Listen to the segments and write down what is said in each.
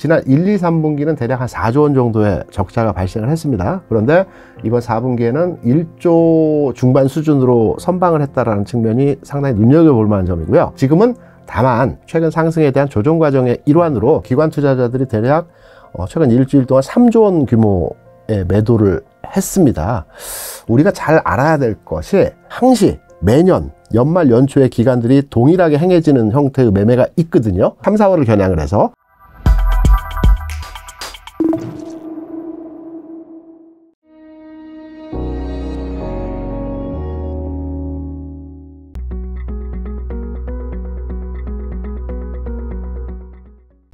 지난 1, 2, 3분기는 대략 한 4조 원 정도의 적자가 발생을 했습니다. 그런데 이번 4분기에는 1조 중반 수준으로 선방을 했다라는 측면이 상당히 눈여겨볼 만한 점이고요. 지금은 다만 최근 상승에 대한 조정 과정의 일환으로 기관 투자자들이 대략 어, 최근 일주일 동안 3조 원 규모의 매도를 했습니다. 우리가 잘 알아야 될 것이 항시 매년 연말 연초에 기관들이 동일하게 행해지는 형태의 매매가 있거든요. 3, 4월을 겨냥을 해서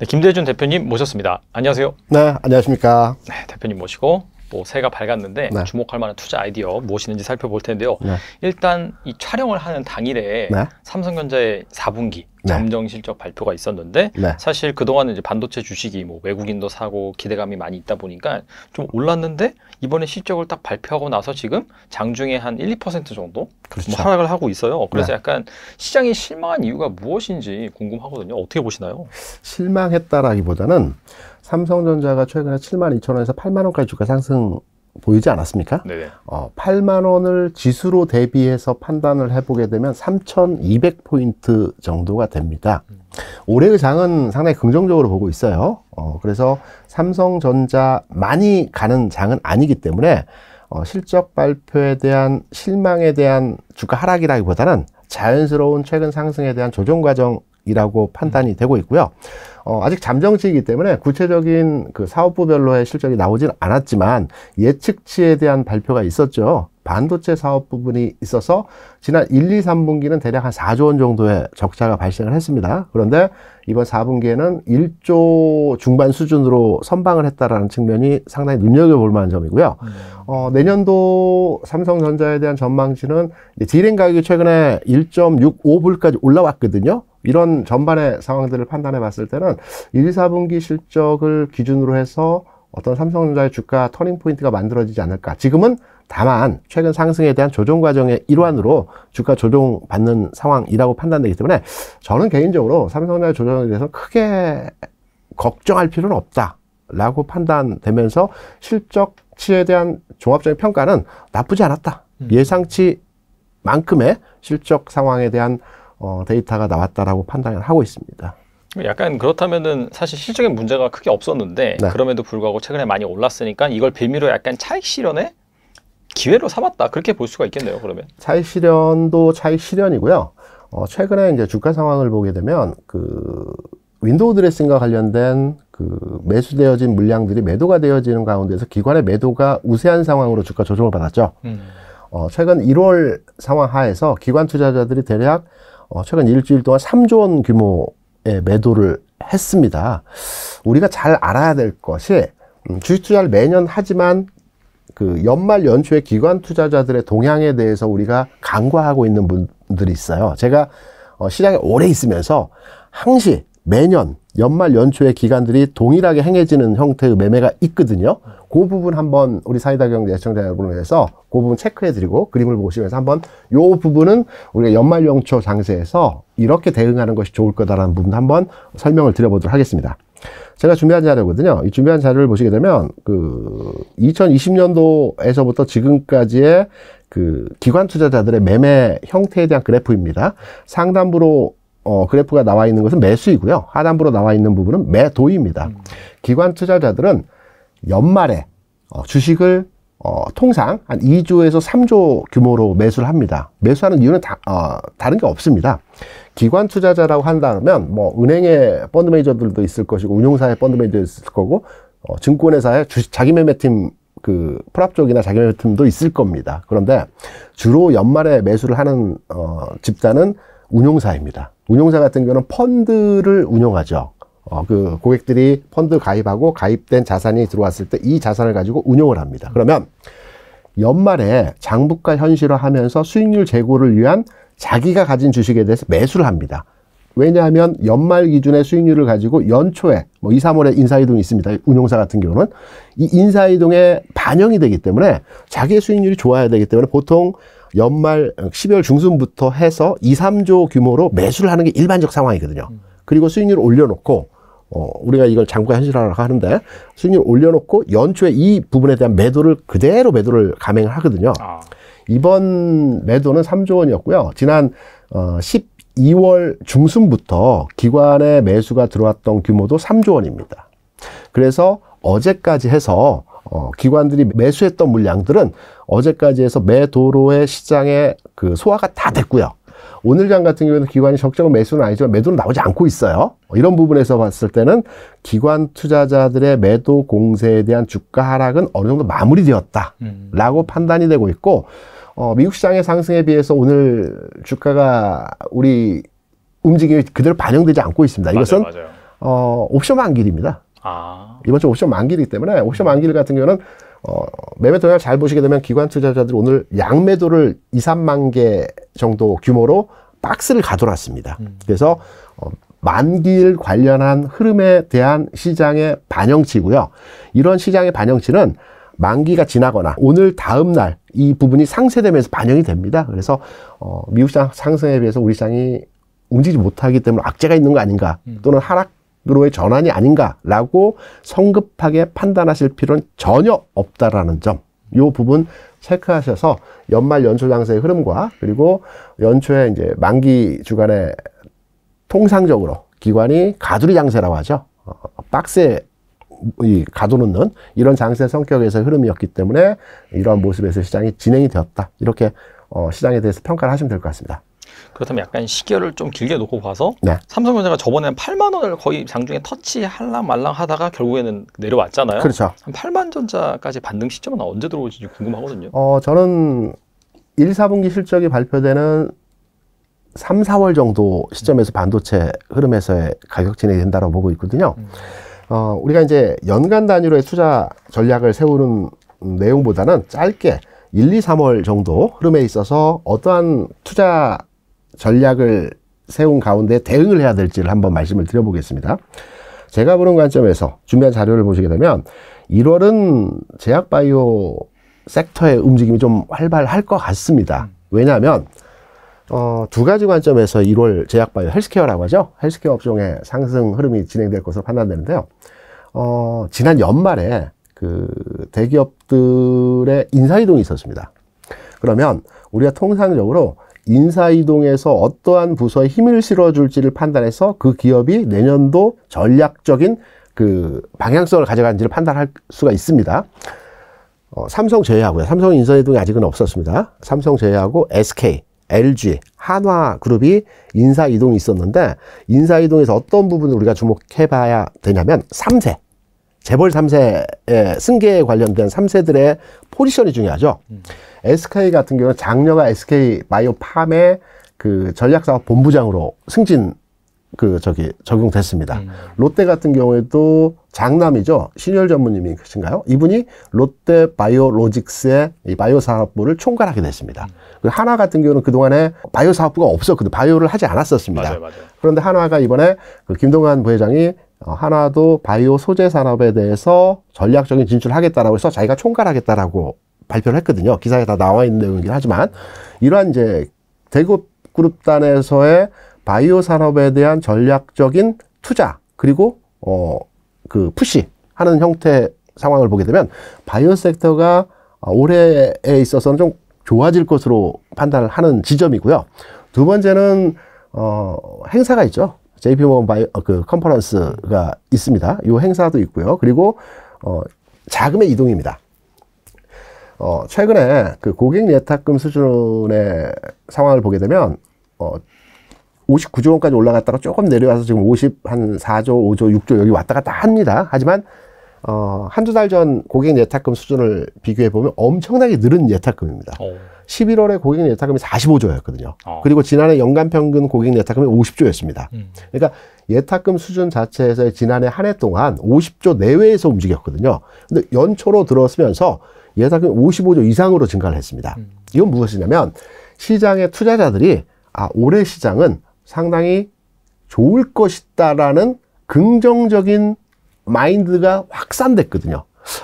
김대준 대표님 모셨습니다. 안녕하세요. 네, 안녕하십니까. 네, 대표님 모시고 뭐새가 밝았는데 네. 주목할 만한 투자 아이디어 무엇이는지 살펴볼 텐데요. 네. 일단 이 촬영을 하는 당일에 네. 삼성전자의 4분기 잠정 실적 발표가 있었는데 네. 사실 그동안은 이제 반도체 주식이 뭐 외국인도 사고 기대감이 많이 있다 보니까 좀 올랐는데 이번에 실적을 딱 발표하고 나서 지금 장중에 한 1, 2% 정도 그렇죠. 뭐 하락을 하고 있어요. 그래서 네. 약간 시장이 실망한 이유가 무엇인지 궁금하거든요. 어떻게 보시나요? 실망했다라기보다는 삼성전자가 최근에 7만 2천 원에서 8만 원까지 주가 상승 보이지 않았습니까? 네 어, 8만 원을 지수로 대비해서 판단을 해보게 되면 3,200포인트 정도가 됩니다. 음. 올해의 그 장은 상당히 긍정적으로 보고 있어요. 어, 그래서 삼성전자 많이 가는 장은 아니기 때문에 어, 실적 발표에 대한 실망에 대한 주가 하락이라기보다는 자연스러운 최근 상승에 대한 조정 과정이라고 판단이 되고 있고요. 어, 아직 잠정치이기 때문에 구체적인 그 사업부별로의 실적이 나오진 않았지만 예측치에 대한 발표가 있었죠. 반도체 사업 부분이 있어서 지난 1, 2, 3분기는 대략 한 4조 원 정도의 적자가 발생을 했습니다. 그런데 이번 4분기에는 1조 중반 수준으로 선방을 했다라는 측면이 상당히 눈여겨볼 만한 점이고요. 음. 어, 내년도 삼성전자에 대한 전망치는 디램 가격이 최근에 1.65불까지 올라왔거든요. 이런 전반의 상황들을 판단해 봤을 때는 1, 4분기 실적을 기준으로 해서 어떤 삼성전자의 주가 터닝 포인트가 만들어지지 않을까. 지금은 다만 최근 상승에 대한 조정 과정의 일환으로 주가 조정받는 상황이라고 판단되기 때문에 저는 개인적으로 삼성전자 조정에 대해서 크게 걱정할 필요는 없다라고 판단되면서 실적치에 대한 종합적인 평가는 나쁘지 않았다. 음. 예상치만큼의 실적 상황에 대한 어, 데이터가 나왔다라고 판단을 하고 있습니다. 약간 그렇다면은 사실 실적인 문제가 크게 없었는데 네. 그럼에도 불구하고 최근에 많이 올랐으니까 이걸 빌미로 약간 차익 실현에 기회로 삼았다 그렇게 볼 수가 있겠네요 그러면 차익 실현도 차익 실현이고요 어, 최근에 이제 주가 상황을 보게 되면 그 윈도우 드레싱과 관련된 그 매수되어진 물량들이 매도가 되어지는 가운데서 기관의 매도가 우세한 상황으로 주가 조정을 받았죠 음. 어, 최근 1월 상황 하에서 기관 투자자들이 대략 어, 최근 일주일 동안 3조 원 규모의 매도를 했습니다. 우리가 잘 알아야 될 것이 음, 주식 투자를 매년 하지만 그 연말 연초에 기관 투자자들의 동향에 대해서 우리가 간과하고 있는 분들이 있어요. 제가 어, 시장에 오래 있으면서 항시 매년 연말 연초에 기간들이 동일하게 행해지는 형태의 매매가 있거든요. 그 부분 한번 우리 사이다 경제 시청자 여러분을 해서그 부분 체크해드리고 그림을 보시면서 한번 요 부분은 우리가 연말 연초 장세에서 이렇게 대응하는 것이 좋을 거다라는 부분 한번 설명을 드려보도록 하겠습니다. 제가 준비한 자료거든요. 이 준비한 자료를 보시게 되면 그 2020년도에서부터 지금까지의 그 기관 투자자들의 매매 형태에 대한 그래프입니다. 상단부로 어, 그래프가 나와 있는 것은 매수이고요. 하단부로 나와 있는 부분은 매도입니다. 음. 기관 투자자들은 연말에 어, 주식을 어, 통상 한 2조에서 3조 규모로 매수를 합니다. 매수하는 이유는 다, 어, 다른 게 없습니다. 기관 투자자라고 한다면 뭐 은행의 펀드 매니저들도 있을 것이고 운용사의 펀드 매니저 도 있을 거고 어, 증권회사의 주식 자기 매매팀 그 프랍 쪽이나 자기 매매팀도 있을 겁니다. 그런데 주로 연말에 매수를 하는 어, 집단은 운용사입니다. 운용사 같은 경우는 펀드를 운용하죠. 어, 그 고객들이 펀드 가입하고 가입된 자산이 들어왔을 때 이 자산을 가지고 운용을 합니다. 그러면 연말에 장부가 현실화하면서 수익률 제고를 위한 자기가 가진 주식에 대해서 매수를 합니다. 왜냐하면 연말 기준의 수익률을 가지고 연초에 뭐 2, 3월에 인사이동이 있습니다. 운용사 같은 경우는 이 인사이동에 반영이 되기 때문에 자기의 수익률이 좋아야 되기 때문에 보통 연말 12월 어, 중순부터 해서 2, 3조 규모로 매수를 하는 게 일반적 상황이거든요. 그리고 수익률을 올려놓고 어, 우리가 이걸 장구의 현실화라고 하는데 수익률 올려놓고 연초에 이 부분에 대한 매도를 그대로 매도를 감행을 하거든요. 아. 이번 매도는 3조 원이었고요. 지난 어, 12월 중순부터 기관의 매수가 들어왔던 규모도 3조 원입니다. 그래서 어제까지 해서 어, 기관들이 매수했던 물량들은 어제까지 해서 매 도로의 시장에 그 소화가 다 됐고요. 오늘장 같은 경우에는 기관이 적정한 매수는 아니지만 매도는 나오지 않고 있어요. 뭐 이런 부분에서 봤을 때는 기관 투자자들의 매도 공세에 대한 주가 하락은 어느 정도 마무리되었다라고 음. 판단이 되고 있고 어, 미국 시장의 상승에 비해서 오늘 주가가 우리 움직임이 그대로 반영되지 않고 있습니다. 맞아요, 이것은 맞아요. 어, 옵션 만기입니다. 일 아. 이번 주 옵션 만기이기 일 때문에 옵션 만기 일 같은 경우는 어, 매매 동향을 잘 보시게 되면 기관 투자자들이 오늘 양매도를 2, 3만 개 정도 규모로 박스를 가둬놨습니다. 음. 그래서 어, 만기일 관련한 흐름에 대한 시장의 반영치고요. 이런 시장의 반영치는 만기가 지나거나 오늘 다음 날 이 부분이 상쇄되면서 반영이 됩니다. 그래서 어, 미국 시장 상승에 비해서 우리 시장이 움직이지 못하기 때문에 악재가 있는 거 아닌가 음. 또는 하락 으로의 전환이 아닌가라고 성급하게 판단하실 필요는 전혀 없다라는 점. 요 부분 체크하셔서 연말 연초 장세의 흐름과 그리고 연초에 이제 만기 주간에 통상적으로 기관이 가두리 장세라고 하죠. 어, 박스에 이가두놓는 이런 장세 성격에서 흐름이었기 때문에 이러한 모습에서 시장이 진행이 되었다. 이렇게 어, 시장에 대해서 평가를 하시면 될 것 같습니다. 그렇다면 약간 시계를좀 길게 놓고 봐서 네. 삼성전자가 저번에 8만 원을 거의 장중에 터치할랑 말랑 하다가 결국에는 내려왔잖아요. 그렇죠. 한 8만 전자까지 반등 시점은 언제 들어올지 궁금하거든요. 어, 저는 1, 4분기 실적이 발표되는 3, 4월 정도 시점에서 반도체 흐름에서의 가격 진행이 된다고 보고 있거든요. 음. 어, 우리가 이제 연간 단위로의 투자 전략을 세우는 내용보다는 짧게 1, 2, 3월 정도 흐름에 있어서 어떠한 투자 전략을 세운 가운데 대응을 해야 될지를 한번 말씀을 드려보겠습니다. 제가 보는 관점에서 준비한 자료를 보시게 되면 1월은 제약바이오 섹터의 움직임이 좀 활발할 것 같습니다. 왜냐하면 어, 두 가지 관점에서 1월 제약바이오 헬스케어라고 하죠. 헬스케어 업종의 상승 흐름이 진행될 것으로 판단되는데요. 어, 지난 연말에 그 대기업들의 인사이동이 있었습니다. 그러면 우리가 통상적으로 인사이동에서 어떠한 부서에 힘을 실어줄지를 판단해서 그 기업이 내년도 전략적인 그 방향성을 가져가는지를 판단할 수가 있습니다. 어, 삼성 제외하고요. 삼성 인사이동이 아직은 없었습니다. 삼성 제외하고 SK, LG, 한화그룹이 인사이동이 있었는데 인사이동에서 어떤 부분을 우리가 주목해봐야 되냐면 삼세 재벌 3세의 예, 승계에 관련된 3세들의 포지션이 중요하죠. 음. SK 같은 경우는 장녀가 SK 바이오팜의 그 전략사업 본부장으로 승진 그 저기 적용됐습니다. 음. 롯데 같은 경우에도 장남이죠. 신열 전무님이신가요? 이분이 롯데 바이오로직스의 이 바이오 사업부를 총괄하게 됐습니다. 음. 하나 같은 경우는 그동안에 바이오 사업부가 없었거든요. 바이오를 하지 않았었습니다. 맞아요, 맞아요. 그런데 하나가 이번에 그 김동환 부회장이 어, 하나도 바이오 소재 산업에 대해서 전략적인 진출을 하겠다라고 해서 자기가 총괄하겠다라고 발표를 했거든요. 기사에 다 나와 있는 내용이긴 하지만 이러한 이제 대구 그룹단에서의 바이오 산업에 대한 전략적인 투자 그리고 어 그 푸시 하는 형태 상황을 보게 되면 바이오 섹터가 어, 올해에 있어서는 좀 좋아질 것으로 판단을 하는 지점이고요. 두 번째는 어 행사가 있죠. JP 모건 바이 어, 그 컨퍼런스가 있습니다. 이 행사도 있고요. 그리고 어, 자금의 이동입니다. 어, 최근에 그 고객 예탁금 수준의 상황을 보게 되면 어, 59조 원까지 올라갔다가 조금 내려와서 지금 50 한 4조, 5조, 6조 여기 왔다 갔다 합니다. 하지만 어, 한두 달 전 고객 예탁금 수준을 비교해 보면 엄청나게 늘은 예탁금입니다. 오. 어. 11월에 고객 예탁금이 45조였거든요. 어. 그리고 지난해 연간 평균 고객 예탁금이 50조였습니다. 음. 그러니까 예탁금 수준 자체에서 의 지난해 한 해 동안 50조 내외에서 움직였거든요. 근데 연초로 들어왔으면서 예탁금 55조 이상으로 증가를 했습니다. 음. 이건 무엇이냐면 시장의 투자자들이 아, 올해 시장은 상당히 좋을 것이다라는 긍정적인 마인드가 확산됐거든요.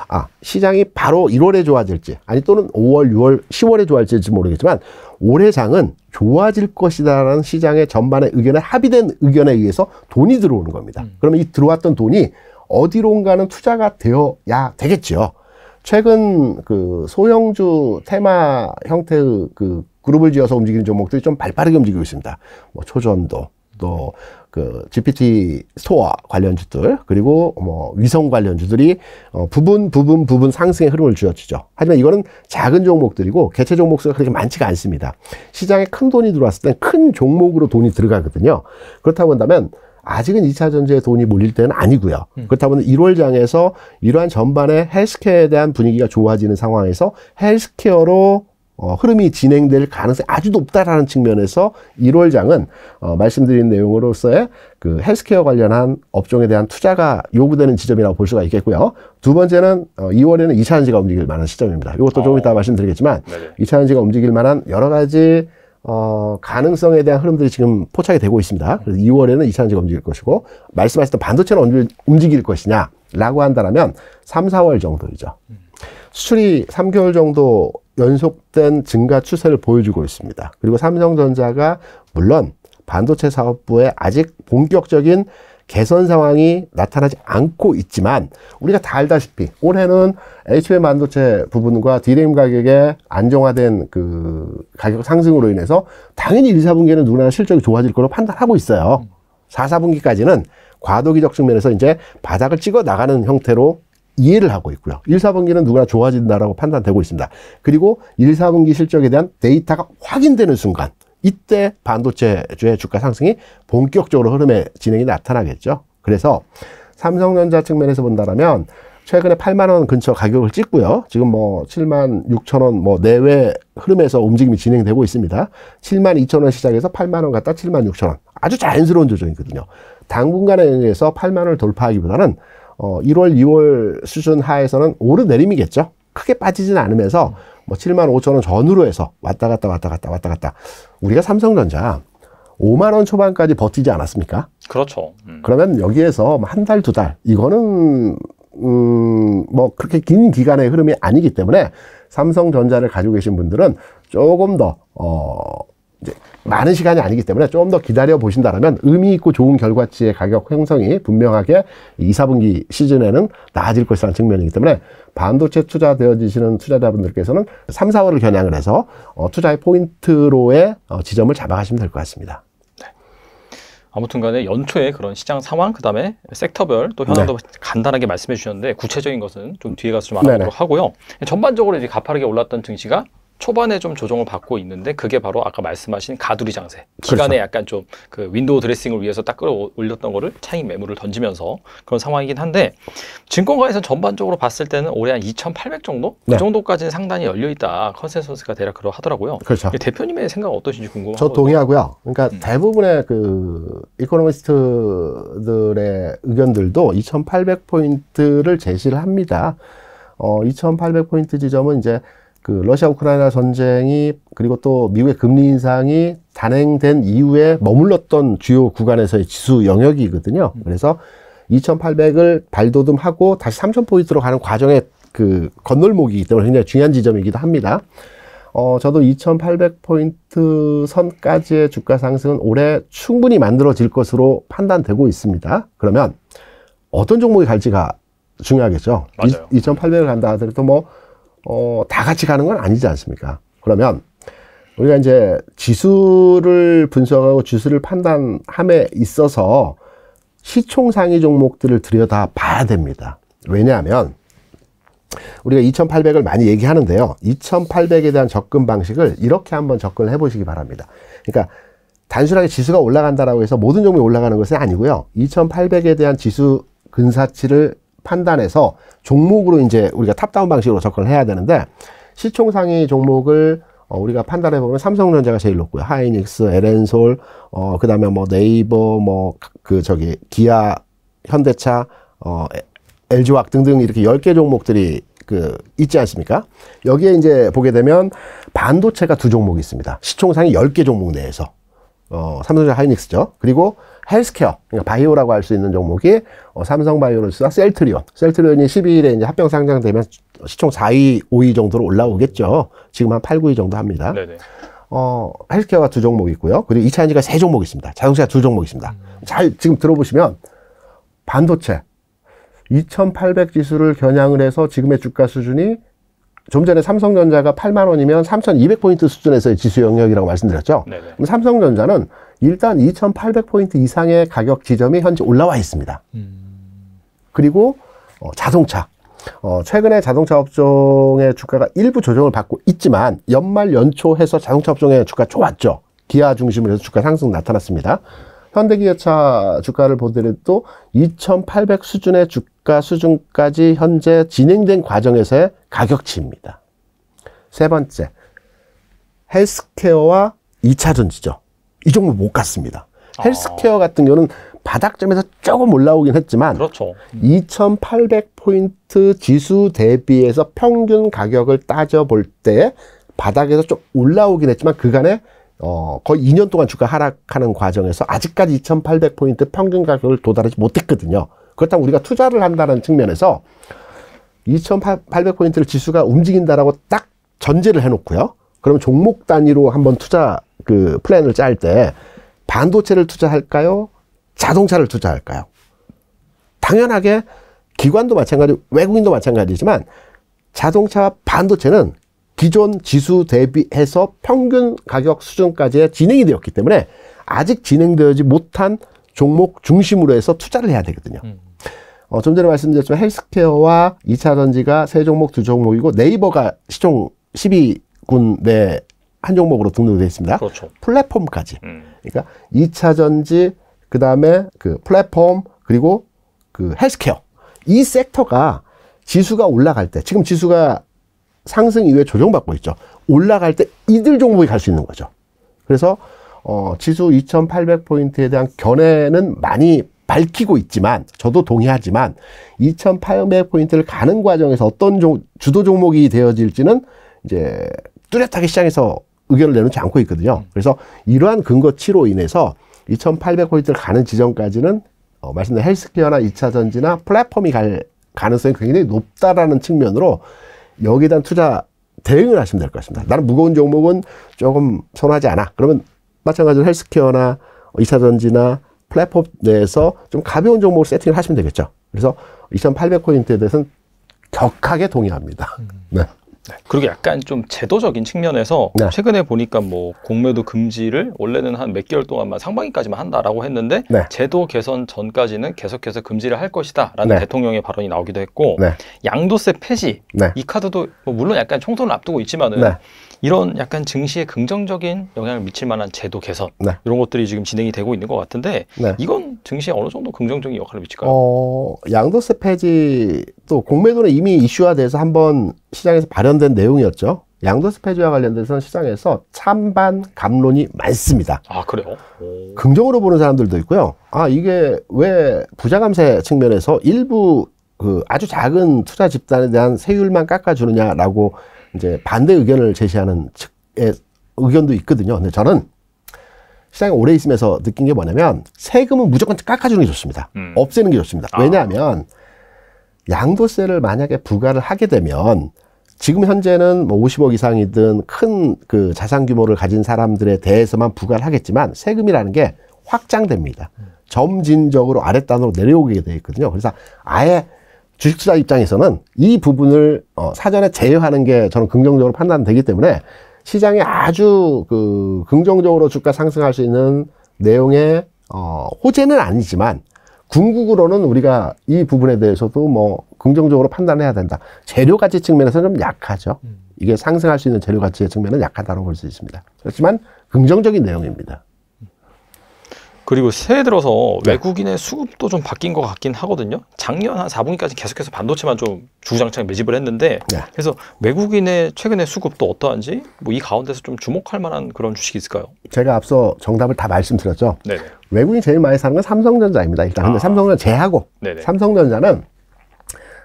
아, 시장이 바로 1월에 좋아질지, 아니 또는 5월, 6월, 10월에 좋아질지 모르겠지만, 올해 장은 좋아질 것이다라는 시장의 전반의 의견에 합의된 의견에 의해서 돈이 들어오는 겁니다. 음. 그러면 이 들어왔던 돈이 어디론가는 투자가 되어야 되겠죠 최근 그 소형주 테마 형태의 그 그룹을 지어서 움직이는 종목들이 좀 발빠르게 움직이고 있습니다. 뭐 초전도, 또그 GPT 스토어 관련주들 그리고 뭐 위성 관련주들이 어 부분 부분 부분 상승의 흐름을 주었죠. 하지만 이거는 작은 종목들이고 개체 종목수가 그렇게 많지가 않습니다. 시장에 큰 돈이 들어왔을 땐 큰 종목으로 돈이 들어가거든요. 그렇다본다면 아직은 2차 전지에 돈이 몰릴 때는 아니고요. 음. 그렇다면 1월 장에서 이러한 전반의 헬스케어에 대한 분위기가 좋아지는 상황에서 헬스케어로 어, 흐름이 진행될 가능성이 아주 높다라는 측면에서 1월장은 어, 말씀드린 내용으로서의 그 헬스케어 관련한 업종에 대한 투자가 요구되는 지점이라고 볼 수가 있겠고요. 두 번째는 어, 2월에는 2차 전지가 움직일 만한 시점입니다. 이것도 조금 이따 어. 말씀드리겠지만 네네. 2차 전지가 움직일 만한 여러 가지 어, 가능성에 대한 흐름들이 지금 포착이 되고 있습니다. 그래서 2월에는 2차 전지가 움직일 것이고 말씀하셨던 반도체는 움직일 것이냐라고 한다면 3, 4월 정도이죠. 수출이 3개월 정도 연속된 증가 추세를 보여주고 있습니다. 그리고 삼성전자가 물론 반도체 사업부에 아직 본격적인 개선 상황이 나타나지 않고 있지만 우리가 다 알다시피 올해는 HBM 반도체 부분과 디램 가격의 안정화된 그 가격 상승으로 인해서 당연히 1, 4분기에는 누구나 실적이 좋아질 거로 판단하고 있어요. 4, 4분기까지는 과도기적 측면에서 이제 바닥을 찍어 나가는 형태로 이해를 하고 있고요. 1, 4분기는 누구나 좋아진다라고 판단되고 있습니다. 그리고 1, 4분기 실적에 대한 데이터가 확인되는 순간 이때 반도체주의 주가 상승이 본격적으로 흐름의 진행이 나타나겠죠. 그래서 삼성전자 측면에서 본다면 최근에 8만 원 근처 가격을 찍고요. 지금 뭐 7만 6천 원뭐 내외 흐름에서 움직임이 진행되고 있습니다. 7만 2천 원 시작해서 8만 원 갔다 7만 6천 원. 아주 자연스러운 조정이거든요. 당분간에 의해서 8만 원을 돌파하기보다는 어, 1월, 2월 수준 하에서는 오르내림이겠죠. 크게 빠지진 않으면서 뭐 7만 5천 원 전후로 해서 왔다 갔다 왔다 갔다 왔다 갔다. 우리가 삼성전자 5만 원 초반까지 버티지 않았습니까? 그렇죠. 음. 그러면 여기에서 뭐 한 달, 두 달, 이거는 음, 뭐 그렇게 긴 기간의 흐름이 아니기 때문에 삼성전자를 가지고 계신 분들은 조금 더, 어, 이제 많은 시간이 아니기 때문에 좀 더 기다려 보신다면 의미 있고 좋은 결과치의 가격 형성이 분명하게 2, 4분기 시즌에는 나아질 것이라는 측면이기 때문에 반도체 투자되어지시는 투자자분들께서는 3, 4월을 겨냥을 해서 어, 투자의 포인트로의 어, 지점을 잡아가시면 될 것 같습니다. 네. 아무튼 간에 연초에 그런 시장 상황, 그 다음에 섹터별 또 현황도 네. 간단하게 말씀해 주셨는데 구체적인 것은 좀 뒤에 가서 좀 알아보도록 네네. 하고요. 전반적으로 이제 가파르게 올랐던 증시가 초반에 좀 조정을 받고 있는데 그게 바로 아까 말씀하신 가두리 장세 기간에 그렇죠. 약간 좀 그 윈도우 드레싱을 위해서 딱 끌어올렸던 거를 차익 매물을 던지면서 그런 상황이긴 한데 증권가에서 전반적으로 봤을 때는 올해 한 2,800 정도 그 네. 그 정도까지는 상단이 열려 있다 컨센서스가 대략 그러 하더라고요. 그렇죠. 대표님의 생각 어떠신지 궁금합니다. 저 동의하고요. 그러니까 음. 대부분의 그 이코노미스트들의 의견들도 2,800 포인트를 제시를 합니다. 어, 2,800 포인트 지점은 이제 그 러시아 우크라이나 전쟁이 그리고 또 미국의 금리 인상이 단행된 이후에 머물렀던 주요 구간에서의 지수 영역이거든요. 음. 그래서 2,800을 발돋움하고 다시 3,000포인트로 가는 과정의 그 건널목이기 때문에 굉장히 중요한 지점이기도 합니다. 어, 저도 2,800포인트 선까지의 주가 상승은 올해 충분히 만들어질 것으로 판단되고 있습니다. 그러면 어떤 종목이 갈지가 중요하겠죠. 맞아요. 2,800을 간다 하더라도 뭐 어, 다 같이 가는 건 아니지 않습니까? 그러면 우리가 이제 지수를 분석하고 지수를 판단함에 있어서 시총상위 종목들을 들여다 봐야 됩니다. 왜냐하면 우리가 2,800을 많이 얘기하는데요. 2,800에 대한 접근 방식을 이렇게 한번 접근해 보시기 바랍니다. 그러니까 단순하게 지수가 올라간다라고 해서 모든 종목이 올라가는 것은 아니고요. 2,800에 대한 지수 근사치를 판단해서 종목으로 이제 우리가 탑다운 방식으로 접근을 해야 되는데 시총상위 종목을 어, 우리가 판단해 보면 삼성전자가 제일 높고요. 하이닉스, 에렌솔, 어, 그다음에 뭐 네이버, 뭐 그 저기 기아, 현대차, 어, LG화학 등등 이렇게 열 개 종목들이 그 있지 않습니까? 여기에 이제 보게 되면 반도체가 두 종목이 있습니다. 시총상위 열개 종목 내에서 어, 삼성전자 하이닉스죠. 그리고 헬스케어, 그러니까 바이오라고 할 수 있는 종목이 어, 삼성바이오로스와 셀트리온. 셀트리온이 12일에 이제 합병 상장되면 시총 4위, 5위 정도로 올라오겠죠. 지금 한 8, 9위 정도 합니다. 네네. 어, 헬스케어가 두 종목 있고요. 그리고 이차전지가 세 종목 있습니다. 자동차가 두 종목 있습니다. 음. 잘 지금 들어보시면 반도체 2,800 지수를 겨냥을 해서 지금의 주가 수준이 좀 전에 삼성전자가 8만 원이면 3,200 포인트 수준에서의 지수 영역이라고 말씀드렸죠. 그럼 삼성전자는 일단 2,800포인트 이상의 가격 지점이 현재 올라와 있습니다. 음. 그리고 어, 자동차. 어, 최근에 자동차 업종의 주가가 일부 조정을 받고 있지만 연말 연초 해서 자동차 업종의 주가 좋았죠. 기아 중심으로 해서 주가 상승 나타났습니다. 현대기아차 주가를 보더라도 2,800 수준의 주가 수준까지 현재 진행된 과정에서의 가격치입니다. 세 번째, 헬스케어와 2차 전지죠. 이 정도 못 갔습니다. 아. 헬스케어 아. 같은 경우는 바닥점에서 조금 올라오긴 했지만 그렇죠. 2,800포인트 음. 지수 대비해서 평균 가격을 따져볼 때 바닥에서 좀 올라오긴 했지만 그간에 어, 거의 2년 동안 주가 하락하는 과정에서 아직까지 2,800포인트 평균 가격을 도달하지 못했거든요. 그렇다면 우리가 투자를 한다는 측면에서 2,800포인트를 지수가 움직인다라고 딱 전제를 해놓고요. 그러면 종목 단위로 한번 투자 그 플랜을 짤 때 반도체를 투자할까요? 자동차를 투자할까요? 당연하게 기관도 마찬가지, 외국인도 마찬가지지만 자동차와 반도체는 기존 지수 대비해서 평균 가격 수준까지 진행이 되었기 때문에 아직 진행되지 못한 종목 중심으로 해서 투자를 해야 되거든요. 음. 어, 좀 전에 말씀드렸지만 헬스케어와 이차전지가세 종목 두 종목이고 네이버가 시총 12군데 한 종목으로 등록되어 있습니다. 그렇죠. 플랫폼까지. 음. 그러니까 이차 전지, 그 다음에 그 플랫폼, 그리고 그 헬스케어. 이 섹터가 지수가 올라갈 때, 지금 지수가 상승 이후에 조정받고 있죠. 올라갈 때 이들 종목이 갈 수 있는 거죠. 그래서 어, 지수 2,800포인트에 대한 견해는 많이 밝히고 있지만 저도 동의하지만 2,800포인트를 가는 과정에서 어떤 주도 종목이 되어질지는 이제 뚜렷하게 시장에서 의견을 내놓지 않고 있거든요. 그래서 이러한 근거치로 인해서 2 8 0 0인트를 가는 지점까지는 어, 말씀드린 헬스케어나 2차 전지나 플랫폼이 갈 가능성이 굉장히 높다라는 측면으로 여기에 대한 투자 대응을 하시면 될 것 같습니다. 나는 무거운 종목은 조금 선호하지 않아. 그러면 마찬가지로 헬스케어나 2차 전지나 플랫폼 내에서 좀 가벼운 종목을 세팅을 하시면 되겠죠. 그래서 2,800포인트에 대해서는 격하게 동의합니다. 음. 네. 네. 그리고 약간 좀 제도적인 측면에서 네. 최근에 보니까 뭐 공매도 금지를 원래는 한 몇 개월 동안만 상반기까지만 한다라고 했는데 네. 제도 개선 전까지는 계속해서 금지를 할 것이다라는 네. 대통령의 발언이 나오기도 했고 네. 양도세 폐지 네. 이 카드도 뭐 물론 약간 총선을 앞두고 있지만은 이런 약간 증시에 긍정적인 영향을 미칠 만한 제도 개선 네. 이런 것들이 지금 진행이 되고 있는 것 같은데 네. 이건 증시에 어느 정도 긍정적인 역할을 미칠까요? 어, 양도세 폐지 또 공매도는 이미 이슈화돼서 한번 시장에서 발현된 내용이었죠. 양도세 폐지와 관련돼서는 시장에서 찬반 감론이 많습니다. 아 그래요? 오. 긍정으로 보는 사람들도 있고요. 아 이게 왜 부자감세 측면에서 일부 그 아주 작은 투자 집단에 대한 세율만 깎아주느냐라고 이제 반대 의견을 제시하는 측의 의견도 있거든요. 근데 저는 시장에 오래 있으면서 느낀 게 뭐냐면 세금은 무조건 깎아주는 게 좋습니다. 음. 없애는 게 좋습니다. 아. 왜냐하면 양도세를 만약에 부과를 하게 되면 지금 현재는 뭐 50억 이상이든 큰 그 자산 규모를 가진 사람들에 대해서만 부과를 하겠지만 세금이라는 게 확장됩니다. 점진적으로 아랫단으로 내려오게 되어 있거든요. 그래서 아예 주식 투자 입장에서는 이 부분을 어, 사전에 제외하는 게 저는 긍정적으로 판단되기 때문에 시장에 아주 그 긍정적으로 주가 상승할 수 있는 내용의 어, 호재는 아니지만 궁극으로는 우리가 이 부분에 대해서도 뭐 긍정적으로 판단해야 된다. 재료 가치 측면에서는 좀 약하죠. 음. 이게 상승할 수 있는 재료 가치의 측면은 약하다고 볼 수 있습니다. 그렇지만 긍정적인 내용입니다. 그리고 새해 들어서 네. 외국인의 수급도 좀 바뀐 것 같긴 하거든요. 작년 한 4분기까지 계속해서 반도체만 좀 주구장창 매집을 했는데 네. 그래서 외국인의 최근의 수급도 어떠한지 뭐 이 가운데서 좀 주목할 만한 그런 주식이 있을까요? 제가 앞서 정답을 다 말씀드렸죠. 네네. 외국인이 제일 많이 사는 건 삼성전자입니다. 일단 아. 근데 삼성전자 제하고 네네. 네. 삼성전자는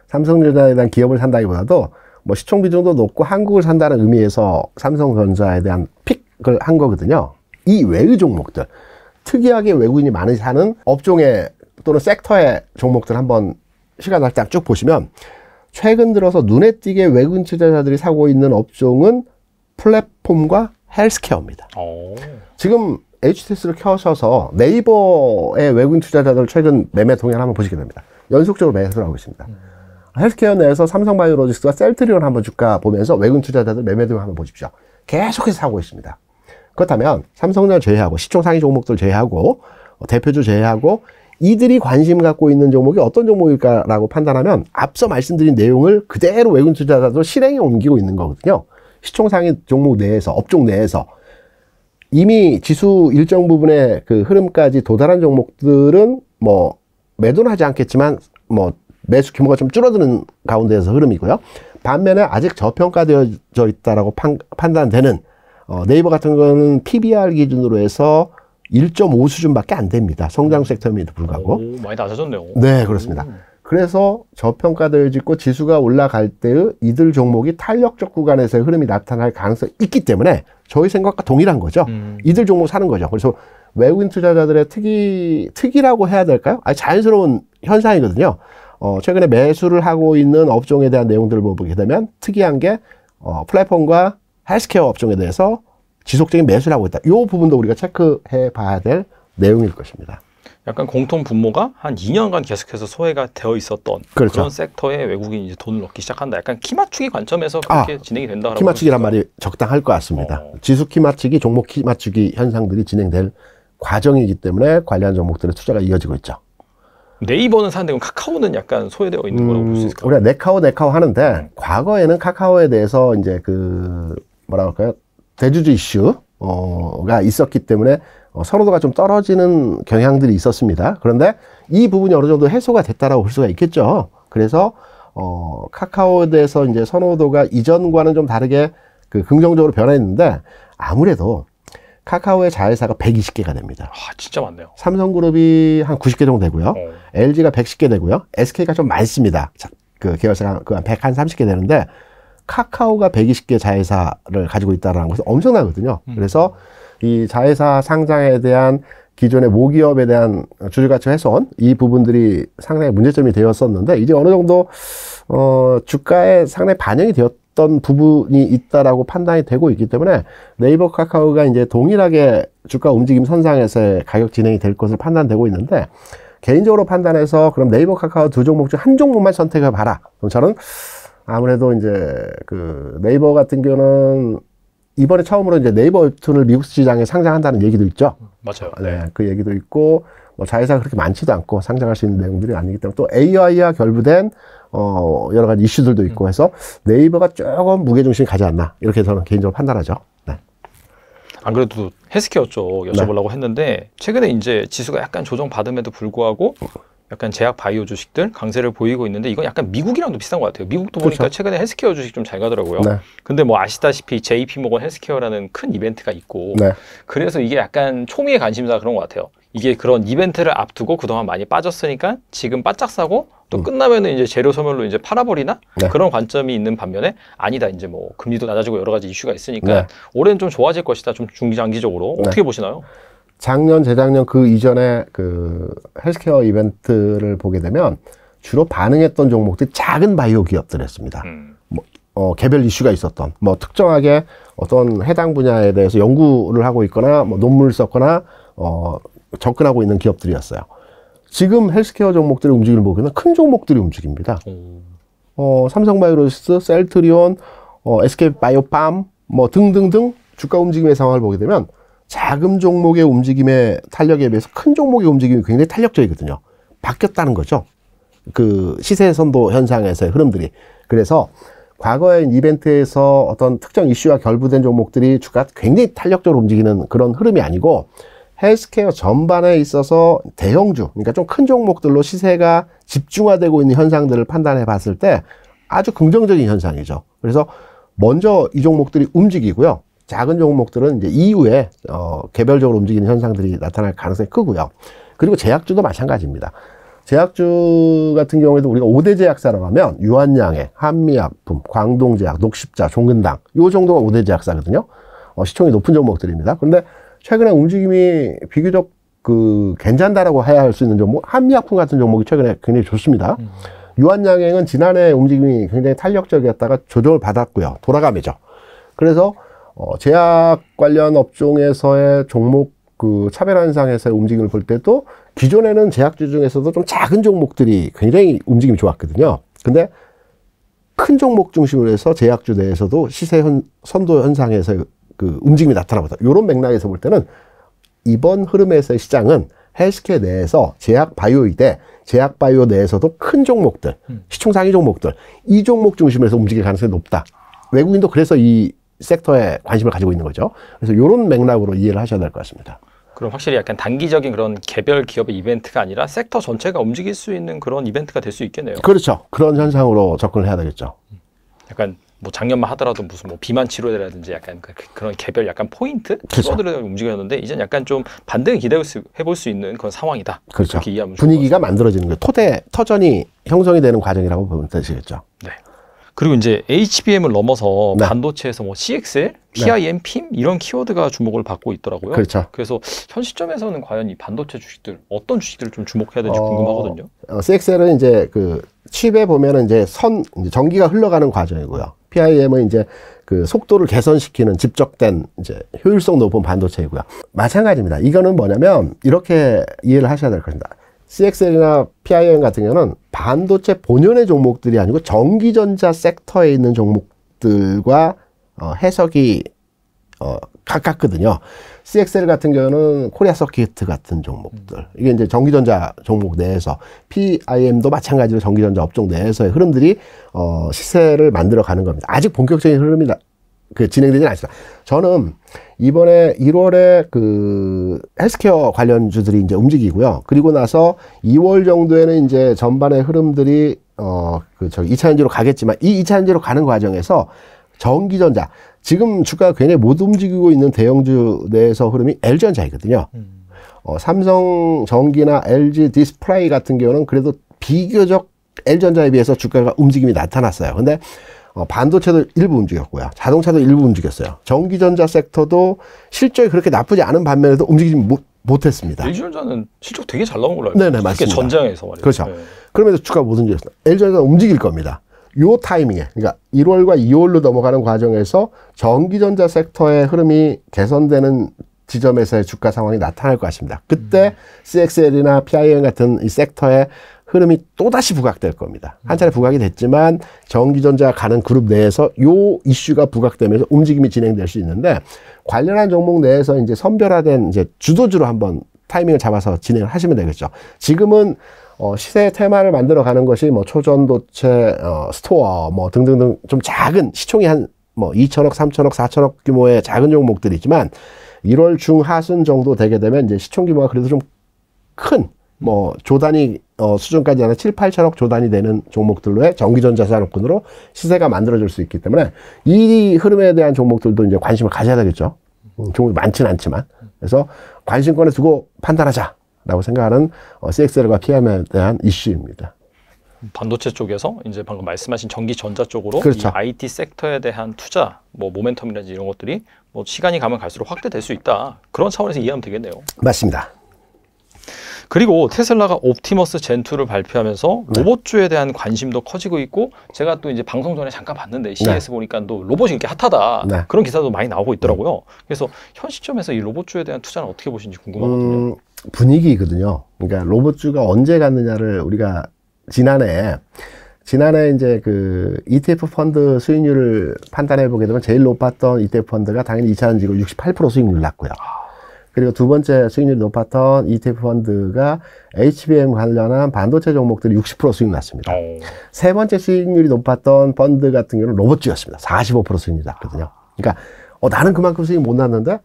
삼성전자에 대한 기업을 산다기보다도 뭐 시총 비중도 높고 한국을 산다는 의미에서 삼성전자에 대한 픽을 한 거거든요. 이 외의 종목들 특이하게 외국인이 많이 사는 업종의 또는 섹터의 종목들 한번 시간 날 때 쭉 보시면 최근 들어서 눈에 띄게 외국인 투자자들이 사고 있는 업종은 플랫폼과 헬스케어입니다. 오. 어. 지금 HTS를 켜셔서 네이버의 외국인 투자자들 최근 매매 동향 한번 보시게 됩니다. 연속적으로 매수를 하고 있습니다. 음. 헬스케어 내에서 삼성바이오로직스와 셀트리온 한번 주가 보면서 외국인 투자자들 매매 동향 한번 보십시오. 계속해서 사고 있습니다. 그렇다면 삼성전자 제외하고 시총 상위 종목들 제외하고 어, 대표주 제외하고 이들이 관심 갖고 있는 종목이 어떤 종목일까라고 판단하면 앞서 말씀드린 내용을 그대로 외국 투자자도 실행에 옮기고 있는 거거든요. 시총 상위 종목 내에서 업종 내에서 이미 지수 일정 부분의 그 흐름까지 도달한 종목들은 뭐 매도는 하지 않겠지만 뭐 매수 규모가 좀 줄어드는 가운데에서 흐름이고요. 반면에 아직 저평가되어져 있다라고 판, 판단되는 어, 네이버 같은 거는 PBR 기준으로 해서 1.5 수준밖에 안 됩니다. 성장 섹터임에도 불구하고. 오, 많이 낮아졌네요. 네, 그렇습니다. 오. 그래서 저평가들 짓고 지수가 올라갈 때의 이들 종목이 탄력적 구간에서의 흐름이 나타날 가능성이 있기 때문에 저희 생각과 동일한 거죠. 음. 이들 종목 사는 거죠. 그래서 외국인 투자자들의 특이, 특이라고 해야 될까요? 아니, 자연스러운 현상이거든요. 어, 최근에 매수를 하고 있는 업종에 대한 내용들을 보게 되면 특이한 게, 어, 플랫폼과 헬스케어 업종에 대해서 지속적인 매수를 하고 있다. 이 부분도 우리가 체크해 봐야 될 내용일 것입니다. 약간 공통 분모가 한 2년간 계속해서 소외가 되어 있었던 그렇죠. 그런 섹터에 외국인이 이제 돈을 넣기 시작한다. 약간 키 맞추기 관점에서 그렇게 아, 진행이 된다고 키 맞추기란 말이 적당할 것 같습니다. 어. 지수 키 맞추기, 종목 키 맞추기 현상들이 진행될 과정이기 때문에 관련 종목들의 투자가 이어지고 있죠. 네이버는 사는데 그럼 카카오는 약간 소외되어 있는 거라고 볼수 음, 있을까요? 우리가 네카오 네카오 하는데 과거에는 카카오에 대해서 이제 그 뭐라 할까요? 대주주 이슈 어가 있었기 때문에 어, 선호도가 좀 떨어지는 경향들이 있었습니다. 그런데 이 부분이 어느 정도 해소가 됐다라고 볼 수가 있겠죠. 그래서 어 카카오에 대해서 이제 선호도가 이전과는 좀 다르게 그 긍정적으로 변했는데 아무래도 카카오의 자회사가 120개가 됩니다. 아, 진짜 많네요. 삼성그룹이 한 90개 정도 되고요. 네. LG가 110개 되고요. SK가 좀 많습니다. 자, 그 계열사가 그한 130개 되는데 카카오가 120개 자회사를 가지고 있다라는 것은 엄청나거든요. 음. 그래서 이 자회사 상장에 대한 기존의 모기업에 대한 주주가치 훼손 이 부분들이 상당히 문제점이 되었었는데 이제 어느 정도 어 주가에 상당히 반영이 되었던 부분이 있다라고 판단이 되고 있기 때문에 네이버 카카오가 이제 동일하게 주가 움직임 선상에서의 가격 진행이 될 것으로 판단되고 있는데 개인적으로 판단해서 그럼 네이버 카카오 두 종목 중 한 종목만 선택해 봐라. 그럼 저는 아무래도 이제 그 네이버 같은 경우는 이번에 처음으로 이제 네이버 웹툰을 미국 시장에 상장한다는 얘기도 있죠. 맞아요. 네, 네. 그 얘기도 있고 뭐자회사 그렇게 많지도 않고 상장할 수 있는 내용들이 아니기 때문에 또 AI와 결부된 어 여러 가지 이슈들도 있고 음. 해서 네이버가 조금 무게중심이 가지 않나 이렇게 저는 개인적으로 판단하죠. 네. 안 그래도 헬스케어 쪽 네. 여쭤보려고 네. 했는데 최근에 이제 지수가 약간 조정 받음에도 불구하고 약간 제약 바이오 주식들 강세를 보이고 있는데 이건 약간 미국이랑도 비슷한 것 같아요. 미국도 그쵸. 보니까 그렇죠. 최근에 헬스케어 주식 좀 잘 가더라고요. 네. 근데 뭐 아시다시피 JP 모건 헬스케어라는 큰 이벤트가 있고 네. 그래서 이게 약간 초미의 관심사 그런 것 같아요. 이게 그런 이벤트를 앞두고 그동안 많이 빠졌으니까 지금 바짝 사고 또 음. 끝나면은 이제 재료 소멸로 이제 팔아버리나 네. 그런 관점이 있는 반면에 아니다 이제 뭐 금리도 낮아지고 여러 가지 이슈가 있으니까 네. 올해는 좀 좋아질 것이다 좀 중장기적으로 네. 어떻게 보시나요? 작년, 재작년 그 이전에 그 헬스케어 이벤트를 보게 되면 주로 반응했던 종목들이 작은 바이오 기업들이었습니다. 음. 뭐, 어, 개별 이슈가 있었던, 뭐 특정하게 어떤 해당 분야에 대해서 연구를 하고 있거나 뭐 논문을 썼거나 어, 접근하고 있는 기업들이었어요. 지금 헬스케어 종목들의 움직임을 보면 큰 종목들이 움직입니다. 음. 어, 삼성바이오로스, 셀트리온, 어, SK바이오팜 뭐 등등등 주가 움직임의 상황을 보게 되면 자금 종목의 움직임의 탄력에 비해서 큰 종목의 움직임이 굉장히 탄력적이거든요. 바뀌었다는 거죠. 그 시세 선도 현상에서의 흐름들이. 그래서 과거의 이벤트에서 어떤 특정 이슈와 결부된 종목들이 주가 굉장히 탄력적으로 움직이는 그런 흐름이 아니고 헬스케어 전반에 있어서 대형주, 그러니까 좀 큰 종목들로 시세가 집중화되고 있는 현상들을 판단해 봤을 때 아주 긍정적인 현상이죠. 그래서 먼저 이 종목들이 움직이고요. 작은 종목들은 이제 이후에 어, 개별적으로 움직이는 현상들이 나타날 가능성이 크고요. 그리고 제약주도 마찬가지입니다. 제약주 같은 경우에도 우리가 5대 제약사라고 하면 유한양해, 한미약품, 광동제약, 녹십자, 종근당 이 정도가 5대 제약사거든요. 어, 시총이 높은 종목들입니다. 그런데 최근에 움직임이 비교적 그 괜찮다라고 해야 할 수 있는 종목 한미약품 같은 종목이 최근에 굉장히 좋습니다. 음. 유한양행은 지난해 움직임이 굉장히 탄력적이었다가 조정을 받았고요. 돌아가매죠. 그래서 어, 제약 관련 업종에서의 종목 그 차별 현상에서의 움직임을 볼 때도 기존에는 제약주 중에서도 좀 작은 종목들이 굉장히 움직임이 좋았거든요. 근데 큰 종목 중심으로 해서 제약주 내에서도 시세 현, 선도 현상에서 그 움직임이 나타나보다 이런 맥락에서 볼 때는 이번 흐름에서의 시장은 헬스케어 내에서 제약 바이오이대 제약 바이오 내에서도 큰 종목들, 음. 시총 상위 종목들 이 종목 중심에서 움직일 가능성이 높다. 외국인도 그래서 이 섹터에 관심을 가지고 있는 거죠. 그래서 이런 맥락으로 이해를 하셔야 될 것 같습니다. 그럼 확실히 약간 단기적인 그런 개별 기업의 이벤트가 아니라 섹터 전체가 움직일 수 있는 그런 이벤트가 될 수 있겠네요. 그렇죠. 그런 현상으로 접근을 해야 되겠죠. 약간 뭐 작년만 하더라도 무슨 뭐 비만 치료라든지 제 약간 그, 그 런 개별 약간 포인트 키워드로 그렇죠. 움직였는데 이젠 약간 좀 반등을 기대해 볼 수 있는 그런 상황이다. 그렇죠. 분위기가 만들어지는 거예요. 토대 터전이 형성이 되는 과정이라고 보면 되시겠죠. 네. 그리고 이제 HBM을 넘어서 네. 반도체에서 뭐 CXL, 네. PIM, PIM 이런 키워드가 주목을 받고 있더라고요. 그렇죠. 그래서 현 시점에서는 과연 이 반도체 주식들 어떤 주식들을 좀 주목해야 될지 어, 궁금하거든요. 어, 어 CXL은 이제 그 칩에 보면은 이제 선 이제 전기가 흘러가는 과정이고요. PIM은 이제 그 속도를 개선시키는 집적된 이제 효율성 높은 반도체이고요. 마찬가지입니다. 이거는 뭐냐면 이렇게 이해를 하셔야 될 것입니다. CXL이나 PIM 같은 경우는 반도체 본연의 종목들이 아니고 전기전자 섹터에 있는 종목들과 어, 해석이 어, 가깝거든요. CXL 같은 경우는 코리아 서트 같은 종목들. 음. 이게 이제 전기전자 종목 내에서 PIM도 마찬가지로 전기전자 업종 내에서의 흐름들이 어, 시세를 만들어 가는 겁니다. 아직 본격적인 흐름이 나, 그 진행되지는 않습니다. 저는 이번에 1월에 그 헬스케어 관련주들이 이제 움직이고요. 그리고 나서 2월 정도에는 이제 전반의 흐름들이 어 그 저기 2차전지로 가겠지만 이 2차전지로 가는 과정에서 전기전자 지금 주가 굉장히 못 움직이고 있는 대형주 내에서 흐름이 LG전자이거든요. 어, 삼성 전기나 LG 디스플레이 같은 경우는 그래도 비교적 l 전자에 비해서 주가가 움직임이 나타났어요. 근데 어, 반도체도 일부 움직였고요. 자동차도 일부 움직였어요. 전기전자 섹터도 실적이 그렇게 나쁘지 않은 반면에도 움직이지 못, 못했습니다. LG전자는 실적 되게 잘 나온 걸로 알고 있어요. 네네, 맞습니다. 전장에서 말이죠. 그렇죠. 네. 그러면서 주가 못 움직였어요. LG전자는 움직일 겁니다. 요 타이밍에 그러니까 1월과 2월로 넘어가는 과정에서 전기전자 섹터의 흐름이 개선되는 지점에서의 주가 상황이 나타날 것같습니다 그때 음. CXL이나 PIM 같은 이 섹터의 흐름이 또다시 부각될 겁니다. 한 차례 부각이 됐지만 전기전자 가는 그룹 내에서 요 이슈가 부각되면서 움직임이 진행될 수 있는데 관련한 종목 내에서 이제 선별화된 이제 주도주로 한번 타이밍을 잡아서 진행을 하시면 되겠죠. 지금은 어, 시세 테마를 만들어 가는 것이 뭐 초전도체, 어, 스토어 뭐 등등등 좀 작은 시총이 한 뭐 2천억, 3천억, 4천억 규모의 작은 종목들이 있지만 1월 중하순 정도 되게 되면 이제 시총 규모가 그래도 좀 큰 뭐 조단위 어, 수준까지 하는 7, 8천억 조단이 되는 종목들로의 전기전자산업군으로 시세가 만들어질 수 있기 때문에 이 흐름에 대한 종목들도 이제 관심을 가져야 되겠죠. 음, 종목이 많지는 않지만. 그래서 관심권에 두고 판단하자라고 생각하는 어, CXL과 PM에 대한 이슈입니다. 반도체 쪽에서 이제 방금 말씀하신 전기 전자 쪽으로 그렇죠. 이 IT 섹터에 대한 투자, 뭐 모멘텀이라든지 이런 것들이 뭐 시간이 가면 갈수록 확대될 수 있다. 그런 차원에서 이해하면 되겠네요. 맞습니다. 그리고 테슬라가 옵티머스 젠2를 발표하면서 네. 로봇주에 대한 관심도 커지고 있고 제가 또 이제 방송 전에 잠깐 봤는데 CES 네. 보니까 또 로봇이 이렇게 핫하다 네. 그런 기사도 많이 나오고 네. 있더라고요. 그래서 현 시점에서 이 로봇주에 대한 투자는 어떻게 보시는지 궁금하거든요. 음, 분위기거든요. 그러니까 로봇주가 언제 갔느냐를 우리가 지난해 지난해 이제 그 ETF 펀드 수익률을 판단해 보게 되면 제일 높았던 ETF 펀드가 당연히 2차 전지고 68% 수익률 났고요. 아. 그리고 두 번째 수익률이 높았던 ETF 펀드가 HBM 관련한 반도체 종목들이 60% 수익 났습니다. 오. 어. 세 번째 수익률이 높았던 펀드 같은 경우는 로봇주였습니다. 45% 수익률이 났거든요. 그러니까 어, 나는 그만큼 수익 못 났는데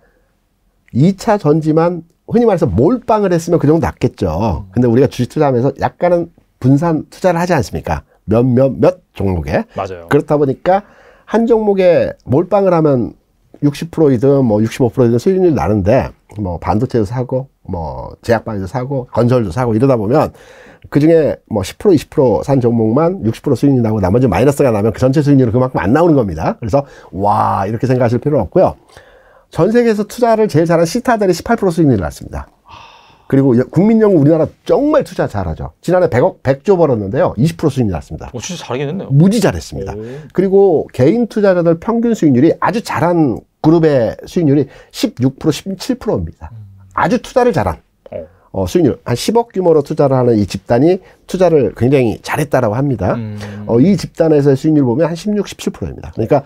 2차 전지만 흔히 말해서 몰빵을 했으면 그 정도 났겠죠. 근데 우리가 주식 투자하면서 약간은 분산 투자를 하지 않습니까? 몇, 몇, 몇 종목에. 맞아요. 그렇다 보니까 한 종목에 몰빵을 하면 60%이든 뭐 65%이든 수익률이 나는데 뭐 반도체도 사고 뭐 제약방에도 사고 건설도 사고 이러다 보면 그중에 뭐10% 20%산 종목만 60%수익률 나고 나머지 마이너스가 나면 그 전체 수익률은 그만큼 안 나오는 겁니다. 그래서 와 이렇게 생각하실 필요는 없고요. 전 세계에서 투자를 제일 잘한 시타들이18% 수익률을 났습니다. 그리고 국민연금 우리나라 정말 투자 잘하죠. 지난해 100억, 100조 벌었는데요. 20%수익률 났습니다. 오, 어, 진짜 잘하긴 했네요. 무지 잘했습니다. 오. 그리고 개인 투자자들 평균 수익률이 아주 잘한 그룹의 수익률이 16% 17%입니다. 아주 투자를 잘한 어, 어 수익률 한 10억 규모로 투자를 하는 이 집단이 투자를 굉장히 잘했다라고 합니다. 음. 어, 이 집단에서의 수익률 보면 한 16, 17%입니다. 그러니까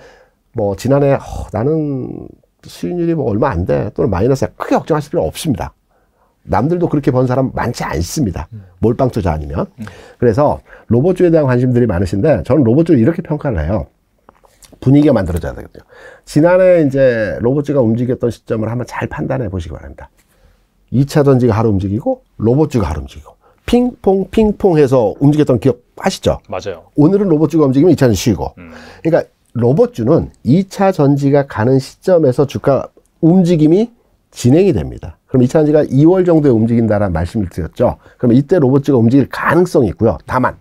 뭐 지난해 어, 나는 수익률이 뭐 얼마 안 돼 또는 마이너스야 크게 걱정하실 필요 없습니다. 남들도 그렇게 번 사람 많지 않습니다. 음. 몰빵 투자 아니면. 음. 그래서 로봇주에 대한 관심들이 많으신데 저는 로봇주를 이렇게 평가를 해요. 분위기가 만들어져야 되거든요. 지난해 이제 로봇즈가 움직였던 시점을 한번 잘 판단해 보시기 바랍니다. 2차 전지가 하루 움직이고 로봇즈가 하루 움직이고 핑퐁 핑퐁 해서 움직였던 기억 아시죠? 맞아요. 오늘은 로봇주가 움직이면 2차는 쉬고. 음. 그러니까 로봇주는 2차 전지가 가는 시점에서 주가 움직임이 진행이 됩니다. 그럼 2차 전지가 2월 정도에 움직인다라는 말씀을 드렸죠. 그럼 이때 로봇주가 움직일 가능성이 있고요. 다만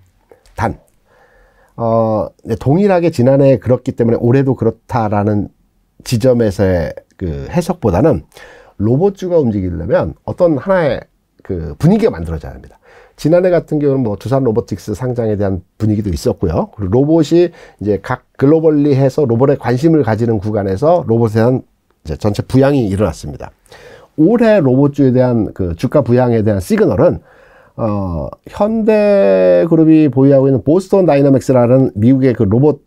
어, 네, 동일하게 지난해 그렇기 때문에 올해도 그렇다라는 지점에서의 그 해석보다는 로봇주가 움직이려면 어떤 하나의 그 분위기가 만들어져야 합니다. 지난해 같은 경우는 뭐 두산 로보틱스 상장에 대한 분위기도 있었고요. 그리고 로봇이 이제 각 글로벌리 해서 로봇에 관심을 가지는 구간에서 로봇에 대한 이제 전체 부양이 일어났습니다. 올해 로봇주에 대한 그 주가 부양에 대한 시그널은 어, 현대그룹이 보유하고 있는 보스턴 다이나믹스라는 미국의 그 로봇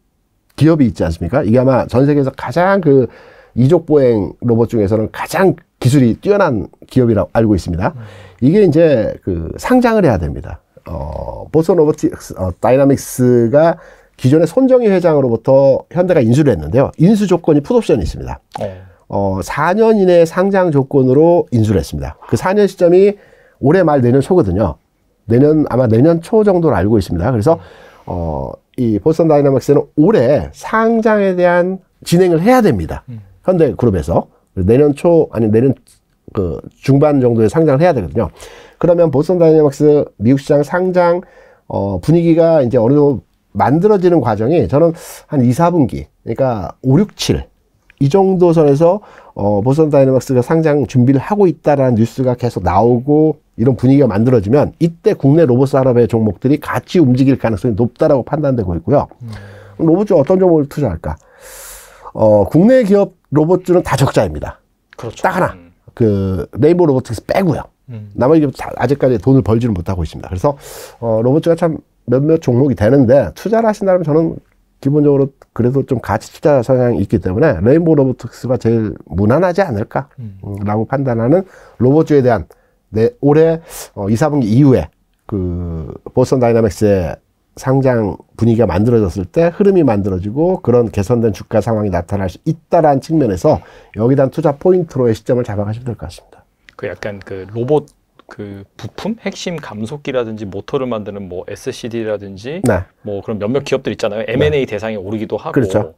기업이 있지 않습니까? 이게 아마 전 세계에서 가장 그 이족 보행 로봇 중에서는 가장 기술이 뛰어난 기업이라고 알고 있습니다. 이게 이제 그 상장을 해야 됩니다. 어, 보스턴 로보틱스 어, 다이나믹스가 기존의 손정희 회장으로부터 현대가 인수를 했는데요. 인수 조건이 풋옵션이 있습니다. 네. 어, 4년 이내 상장 조건으로 인수를 했습니다. 그 4년 시점이 올해 말 내년 초거든요. 내년 아마 내년 초 정도로 알고 있습니다. 그래서 네. 어, 이 보스턴 다이나믹스는 올해 상장에 대한 진행을 해야 됩니다. 음. 현대그룹에서 내년 초 아니 내년 그 중반 정도에 상장을 해야 되거든요. 그러면 보스턴 다이나믹스 미국 시장 상장 어, 분위기가 이제 어느 정도 만들어지는 과정이 저는 한 2, 4분기, 그러니까 5, 6, 7. 이 정도 선에서 어, 보스턴 다이나믹스가 상장 준비를 하고 있다라는 뉴스가 계속 나오고 이런 분위기가 만들어지면 이때 국내 로봇 산업의 종목들이 같이 움직일 가능성이 높다라고 판단되고 있고요. 음. 로봇주 어떤 종목을 투자할까? 어, 국내 기업 로봇주는 다 적자입니다. 그렇죠. 딱 하나. 음. 그 네이버 로보틱스 빼고요. 음. 나머지 기업 아직까지 돈을 벌지는 못하고 있습니다. 그래서 어, 로봇주가 참 몇몇 종목이 되는데 투자를 하신다면 저는 기본적으로 그래도 좀 가치 투자 성향이 있기 때문에 레인보우 로보틱스가 제일 무난하지 않을까라고 음. 판단하는 로봇주에 대한 내, 올해 어, 2, 4분기 이후에 그 보스턴 다이나믹스의 상장 분위기가 만들어졌을 때 흐름이 만들어지고 그런 개선된 주가 상황이 나타날 수 있다라는 측면에서 여기 다 투자 포인트로의 시점을 잡아가시면 될 것 같습니다. 그 약간 그 로봇 그 부품 핵심 감속기라든지 모터를 만드는 뭐 SCD라든지 네. 뭐 그런 몇몇 기업들 있잖아요. M&A 네. 대상에 오르기도 하고 그렇죠. 뭐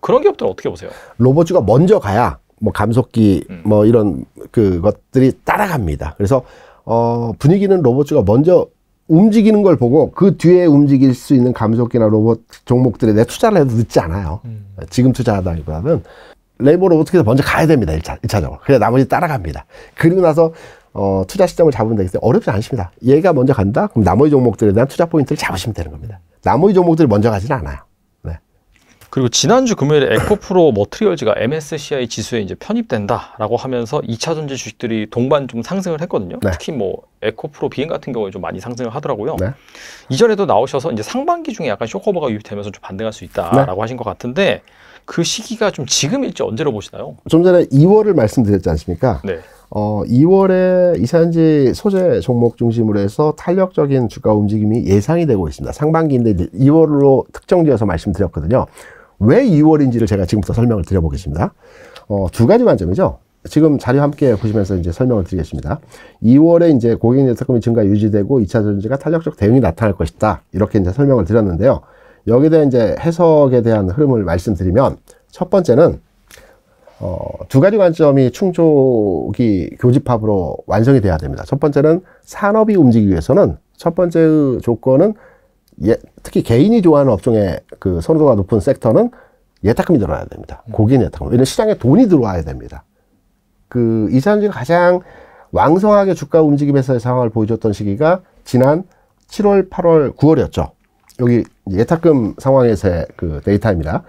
그런 기업들은 어떻게 보세요? 로봇주가 먼저 가야 뭐 감속기 음. 뭐 이런 그것들이 따라갑니다. 그래서 어 분위기는 로봇주가 먼저 움직이는 걸 보고 그 뒤에 움직일 수 있는 감속기나 로봇 종목들에 내 투자를 해도 늦지 않아요. 음. 지금 투자하다기보다는 레이버 로봇에서 먼저 가야 됩니다. 일차일차적으로 그래 나머지 따라갑니다. 그리고 나서 어, 투자 시점을 잡으면 되겠어요 어렵지 않습니다. 얘가 먼저 간다? 그럼 나머지 종목들에 대한 투자 포인트를 잡으시면 되는 겁니다. 나머지 종목들이 먼저 가지는 않아요. 그리고 지난주 금요일에 에코프로 머트리얼즈가 MSCI 지수에 이제 편입된다라고 하면서 2차 전지 주식들이 동반 좀 상승을 했거든요. 네. 특히 뭐 에코프로 비행 같은 경우에 좀 많이 상승을 하더라고요. 네. 이전에도 나오셔서 이제 상반기 중에 약간 쇼커버가 유입되면서 좀 반등할 수 있다라고 네. 하신 것 같은데 그 시기가 좀 지금일지 언제로 보시나요? 좀 전에 2월을 말씀드렸지 않습니까? 네. 어, 2월에 이산지 소재 종목 중심으로 해서 탄력적인 주가 움직임이 예상이 되고 있습니다. 상반기인데 2월로 특정되어서 말씀드렸거든요. 왜 2월인지를 제가 지금부터 설명을 드려보겠습니다. 어, 두 가지 관점이죠. 지금 자료 함께 보시면서 이제 설명을 드리겠습니다. 2월에 이제 고객 예탁금이 증가 유지되고 2차 전지가 탄력적 대응이 나타날 것이다. 이렇게 이제 설명을 드렸는데요. 여기에 대한 이제 해석에 대한 흐름을 말씀드리면 첫 번째는 어, 두 가지 관점이 충족이 교집합으로 완성이 돼야 됩니다. 첫 번째는 산업이 움직이기 위해서는 첫 번째 조건은 예, 특히 개인이 좋아하는 업종의 그 선호도가 높은 섹터는 예탁금이 들어와야 됩니다. 음. 고객 예탁금. 왜냐면 시장에 돈이 들어와야 됩니다. 그 이산지가 가장 왕성하게 주가 움직임에서의 상황을 보여줬던 시기가 지난 7월, 8월, 9월이었죠. 여기 예탁금 상황에서의 그 데이터입니다.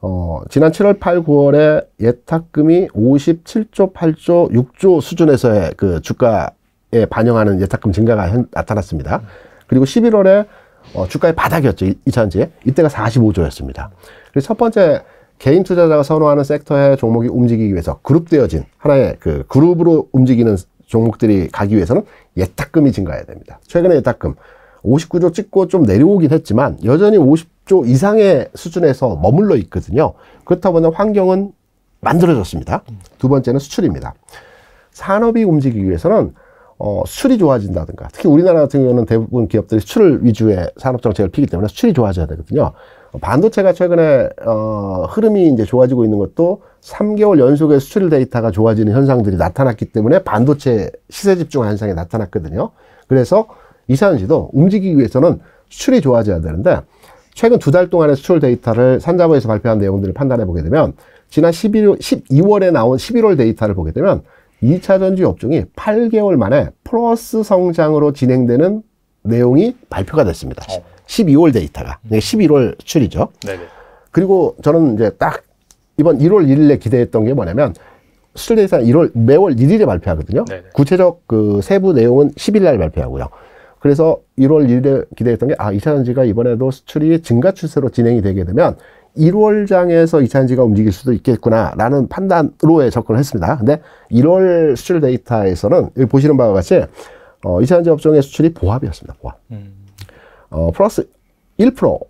어, 지난 7월, 8, 9월에 예탁금이 57조, 8조, 6조 수준에서의 그 주가에 반영하는 예탁금 증가가 현, 나타났습니다. 음. 그리고 11월에 어, 주가의 바닥이었죠. 2000년에. 이때가 45조였습니다. 그리고 첫 번째 개인 투자자가 선호하는 섹터의 종목이 움직이기 위해서 그룹되어진 하나의 그 그룹으로 움직이는 종목들이 가기 위해서는 예탁금이 증가해야 됩니다. 최근에 예탁금 59조 찍고 좀 내려오긴 했지만 여전히 50조 이상의 수준에서 머물러 있거든요. 그렇다 보니 환경은 만들어졌습니다. 두 번째는 수출입니다. 산업이 움직이기 위해서는 어, 수출이 좋아진다든가 특히 우리나라 같은 경우는 대부분 기업들이 수출 위주의 산업 정책을 피기 때문에 수출이 좋아져야 되거든요. 어, 반도체가 최근에 어, 흐름이 이제 좋아지고 있는 것도 3개월 연속의 수출 데이터가 좋아지는 현상들이 나타났기 때문에 반도체 시세 집중 현상이 나타났거든요. 그래서 이산지도 움직이기 위해서는 수출이 좋아져야 되는데 최근 두 달 동안의 수출 데이터를 산자부에서 발표한 내용들을 판단해 보게 되면 지난 11월, 12월에 나온 11월 데이터를 보게 되면 2차 전지 업종이 8개월 만에 플러스 성장으로 진행되는 내용이 발표가 됐습니다. 12월 어. 데이터가. 11월 음. 출이죠. 그리고 저는 이제 딱 이번 1월 1일에 기대했던 게 뭐냐면 수출 데이터 1월 매월 1일에 발표하거든요. 네네. 구체적 그 세부 내용은 10일 날 발표하고요. 그래서 1월 1일에 기대했던 게 아, 2차 전지가 이번에도 수출이 증가 추세로 진행이 되게 되면 1월장에서 이차전지가 움직일 수도 있겠구나라는 판단으로의 접근을 했습니다. 근데 1월 수출 데이터에서는 여기 보시는 바와 같이 어, 이차전지 업종의 수출이 보합이었습니다. 보합. 음. 어, 플러스 1%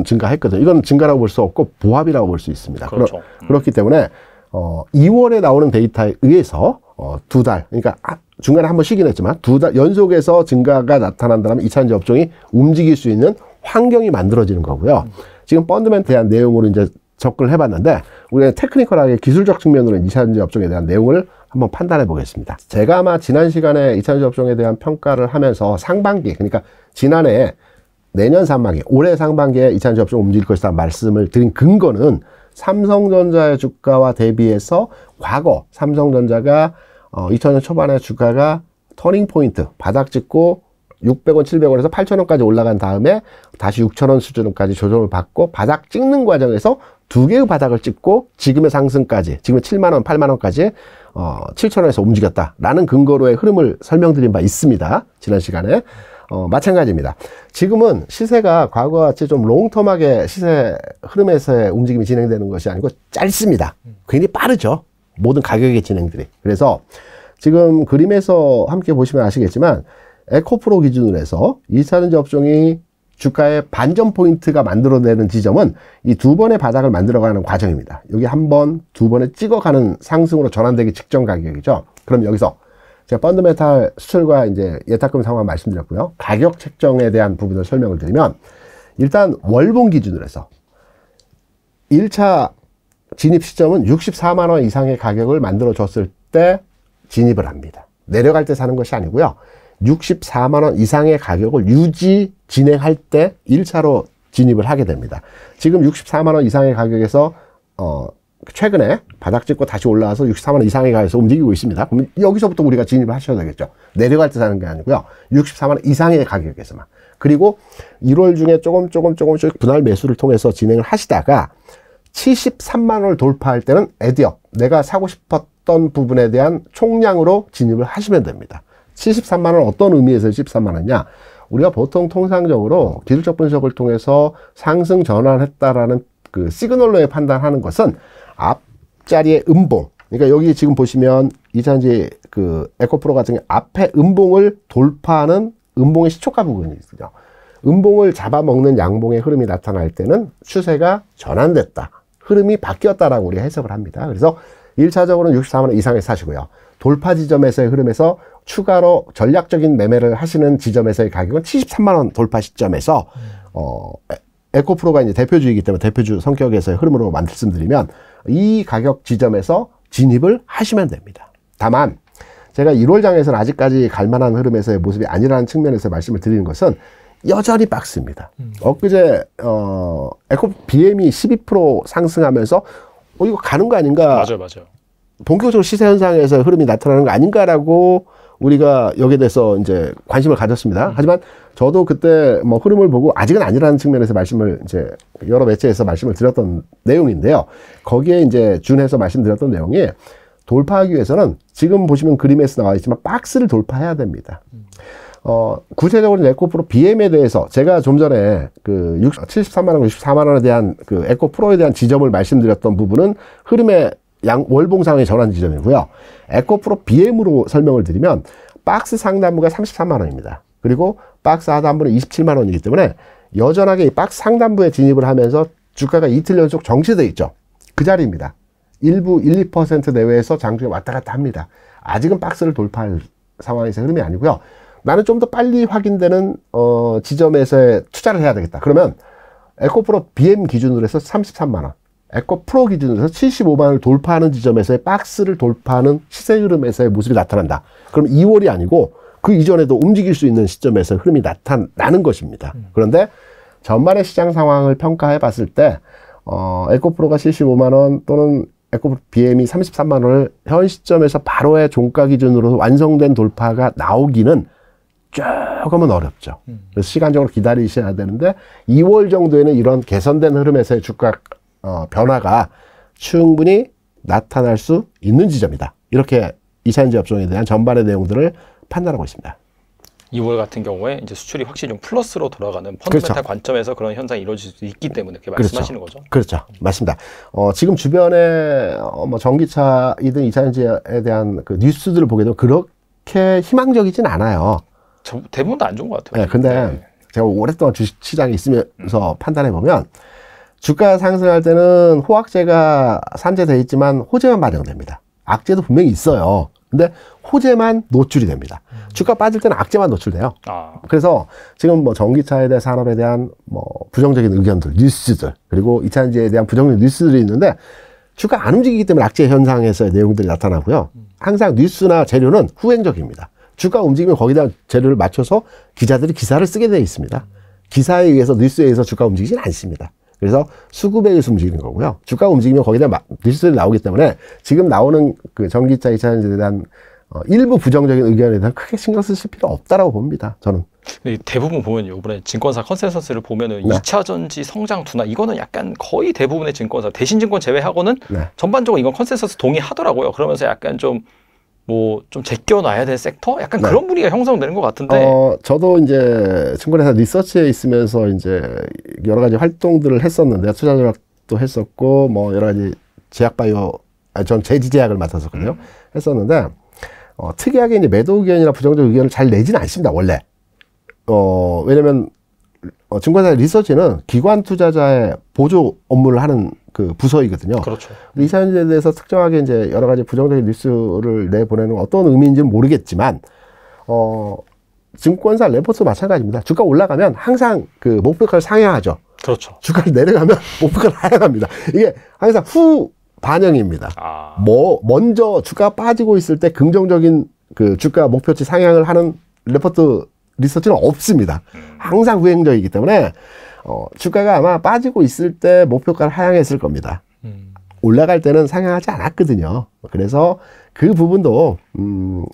수준 증가했거든요. 이건 증가라고 볼 수 없고 보합이라고 볼 수 있습니다. 그렇죠. 그러, 음. 그렇기 때문에 어, 2월에 나오는 데이터에 의해서 어, 두 달, 그러니까 아, 중간에 한번 쉬긴 했지만 두 달 연속해서 증가가 나타난다면 이차전지 업종이 움직일 수 있는 환경이 만들어지는 거고요. 음. 지금 펀드멘트에 대한 내용으로 이제 접근을 해봤는데 우리는 테크니컬하게 기술적 측면으로 이차전지 업종에 대한 내용을 한번 판단해 보겠습니다. 제가 아마 지난 시간에 이차전지 업종에 대한 평가를 하면서 상반기 그러니까 지난해 내년 상반기 올해 상반기에 이차전지 업종 움직일 것이다 말씀을 드린 근거는 삼성전자의 주가와 대비해서 과거 삼성전자가 어, 2000년 초반에 주가가 터닝 포인트 바닥 찍고 600원, 700원에서 8,000원까지 올라간 다음에 다시 6,000원 수준까지 조정을 받고 바닥 찍는 과정에서 두 개의 바닥을 찍고 지금의 상승까지, 지금의 7만원, 8만원까지 어, 7,000원에서 움직였다라는 근거로의 흐름을 설명드린 바 있습니다. 지난 시간에. 어, 마찬가지입니다. 지금은 시세가 과거와 같이 좀 롱텀하게 시세 흐름에서의 움직임이 진행되는 것이 아니고 짧습니다. 굉장히 빠르죠. 모든 가격의 진행들이. 그래서 지금 그림에서 함께 보시면 아시겠지만 에코프로 기준으로 해서 2차전지 업종이 주가의 반전 포인트가 만들어내는 지점은 이 두 번의 바닥을 만들어가는 과정입니다. 여기 한 번, 두 번에 찍어가는 상승으로 전환되기 직전 가격이죠. 그럼 여기서 제가 펀드메탈 수출과 이제 예탁금 상황 말씀드렸고요. 가격 책정에 대한 부분을 설명을 드리면 일단 월봉 기준으로 해서 1차 진입 시점은 64만 원 이상의 가격을 만들어 줬을 때 진입을 합니다. 내려갈 때 사는 것이 아니고요. 64만 원 이상의 가격을 유지 진행할 때 1차로 진입을 하게 됩니다. 지금 64만 원 이상의 가격에서 어 최근에 바닥 찍고 다시 올라와서 64만 원 이상의 가격에서 움직이고 있습니다. 그럼 여기서부터 우리가 진입을 하셔야 되겠죠. 내려갈 때 사는 게 아니고요. 64만 원 이상의 가격에서만. 그리고 1월 중에 조금 조금 조금씩 분할 매수를 통해서 진행을 하시다가 73만 원을 돌파할 때는 에디업 내가 사고 싶었던 부분에 대한 총량으로 진입을 하시면 됩니다. 73만 원 어떤 의미에서 73만 원이냐? 우리가 보통 통상적으로 기술적 분석을 통해서 상승 전환했다라는 그 시그널로의 판단하는 것은 앞자리의 음봉. 그러니까 여기 지금 보시면 이차전지 그 에코프로 같은 게 앞에 음봉을 돌파하는 음봉의 시초가 부분이 있죠 음봉을 잡아먹는 양봉의 흐름이 나타날 때는 추세가 전환됐다. 흐름이 바뀌었다라고 우리가 해석을 합니다. 그래서 일차적으로는 64만원 이상에 사시고요. 돌파 지점에서의 흐름에서 추가로 전략적인 매매를 하시는 지점에서의 가격은 73만 원 돌파 시점에서 어 에코프로가 이제 대표주이기 때문에 대표주 성격에서의 흐름으로 말씀드리면 이 가격 지점에서 진입을 하시면 됩니다. 다만 제가 1월장에서는 아직까지 갈만한 흐름에서의 모습이 아니라는 측면에서 말씀을 드리는 것은 여전히 박스입니다. 음. 엊그제 어 에코 BM이 12% 상승하면서 어 이거 가는 거 아닌가? 맞아 맞아. 본격적으로 시세 현상에서 흐름이 나타나는 거 아닌가라고 우리가 여기에 대해서 이제 관심을 가졌습니다. 음. 하지만 저도 그때 뭐 흐름을 보고 아직은 아니라는 측면에서 말씀을 이제 여러 매체에서 말씀을 드렸던 내용인데요. 거기에 이제 준해서 말씀드렸던 내용이 돌파하기 위해서는 지금 보시면 그림에서 나와 있지만 박스를 돌파해야 됩니다. 음. 어, 구체적으로 에코프로 BM에 대해서 제가 좀 전에 그 73만 원, 64만 원에 대한 그 에코프로에 대한 지점을 말씀드렸던 부분은 흐름에 양 월봉상의 전환 지점이고요. 에코프로 BM으로 설명을 드리면 박스 상단부가 33만 원입니다. 그리고 박스 하단부는 27만 원이기 때문에 여전하게 이 박스 상단부에 진입을 하면서 주가가 이틀 연속 정체돼 있죠. 그 자리입니다. 일부 1, 2% 내외에서 장중에 왔다 갔다 합니다. 아직은 박스를 돌파할 상황에서 흐름이 아니고요. 나는 좀 더 빨리 확인되는 어, 지점에서의 투자를 해야 되겠다. 그러면 에코프로 BM 기준으로 해서 33만 원. 에코 프로 기준에서 75만을 돌파하는 지점에서의 박스를 돌파하는 시세 흐름에서의 모습이 나타난다. 그럼 2월이 아니고 그 이전에도 움직일 수 있는 시점에서 흐름이 나타나는 것입니다. 음. 그런데 전반의 시장 상황을 평가해 봤을 때, 어, 에코프로가 75만원 또는 에코프로 BM이 33만원을 현 시점에서 바로의 종가 기준으로 완성된 돌파가 나오기는 조금은 어렵죠. 음. 그래서 시간적으로 기다리셔야 되는데, 2월 정도에는 이런 개선된 흐름에서의 주가 어, 변화가 충분히 나타날 수 있는 지점이다. 이렇게 이산지 업종에 대한 전반의 내용들을 판단하고 있습니다. 2월 같은 경우에 이제 수출이 확실히 좀 플러스로 돌아가는 펀더멘탈 그렇죠. 관점에서 그런 현상이 이루어질 수 있기 때문에 그렇게 그렇죠. 말씀하시는 그렇죠. 거죠. 그렇죠. 맞습니다. 어, 지금 주변에 어, 뭐 전기차이든 이산지에 대한 그 뉴스들을 보게 되면 그렇게 희망적이진 않아요. 대부분 다 안 좋은 것 같아요. 네, 근데 네. 제가 오랫동안 주식시장에 있으면서 음. 판단해 보면 주가 상승할 때는 호학제가 산재돼 있지만 호재만 반영됩니다. 악재도 분명히 있어요. 근데 호재만 노출이 됩니다. 음. 주가 빠질 때는 악재만 노출돼요. 아. 그래서 지금 뭐 전기차에 대한 산업에 대한 뭐 부정적인 의견들, 뉴스들, 그리고 이차전지에 대한 부정적인 뉴스들이 있는데 주가 안 움직이기 때문에 악재 현상에서의 내용들이 나타나고요. 항상 뉴스나 재료는 후행적입니다. 주가 움직이면 거기다 재료를 맞춰서 기자들이 기사를 쓰게 되어 있습니다. 기사에 의해서 뉴스에 의해서 주가 움직이진 않습니다. 그래서 수급에 의해서 움직이는 거고요. 주가가 움직이면 거기다 리스트들 나오기 때문에 지금 나오는 그 전기차 이차전지에 대한 어, 일부 부정적인 의견에 대한 크게 신경 쓰실 필요 없다라고 봅니다. 저는. 근데 대부분 보면 이번에 증권사 컨센서스를 보면은 네. 2차 전지 성장 둔화 이거는 약간 거의 대부분의 증권사 대신 증권 제외하고는 네. 전반적으로 이건 컨센서스 동의하더라고요. 그러면서 약간 좀 뭐좀 제껴놔야 될 섹터? 약간 네. 그런 분위기가 형성되는 것 같은데. 어, 저도 이제 증권회사 리서치에 있으면서 이제 여러 가지 활동들을 했었는데 투자 전략도 했었고 뭐 여러 가지 제약 바이오 아니 전 제지제약을 맡았었거든요. 음. 했었는데 어, 특이하게 이제 매도 의견이나 부정적 의견을 잘 내지는 않습니다 원래. 어, 왜냐면 어, 증권사 리서치는 기관 투자자의 보조 업무를 하는 그 부서이거든요. 그렇죠. 이 사연에 대해서 특정하게 이제 여러 가지 부정적인 뉴스를 내보내는 어떤 의미인지는 모르겠지만, 어, 증권사 레포트 마찬가지입니다. 주가 올라가면 항상 그 목표가를 상향하죠. 그렇죠. 주가를 내려가면 목표가를 하향합니다. 이게 항상 후 반영입니다. 아. 뭐, 먼저 주가 빠지고 있을 때 긍정적인 그 주가 목표치 상향을 하는 레포트 리서치는 없습니다. 음. 항상 후행적이기 때문에 어, 주가가 아마 빠지고 있을 때 목표가를 하향했을 겁니다. 음. 올라갈 때는 상향하지 않았거든요. 그래서 그 부분도 음,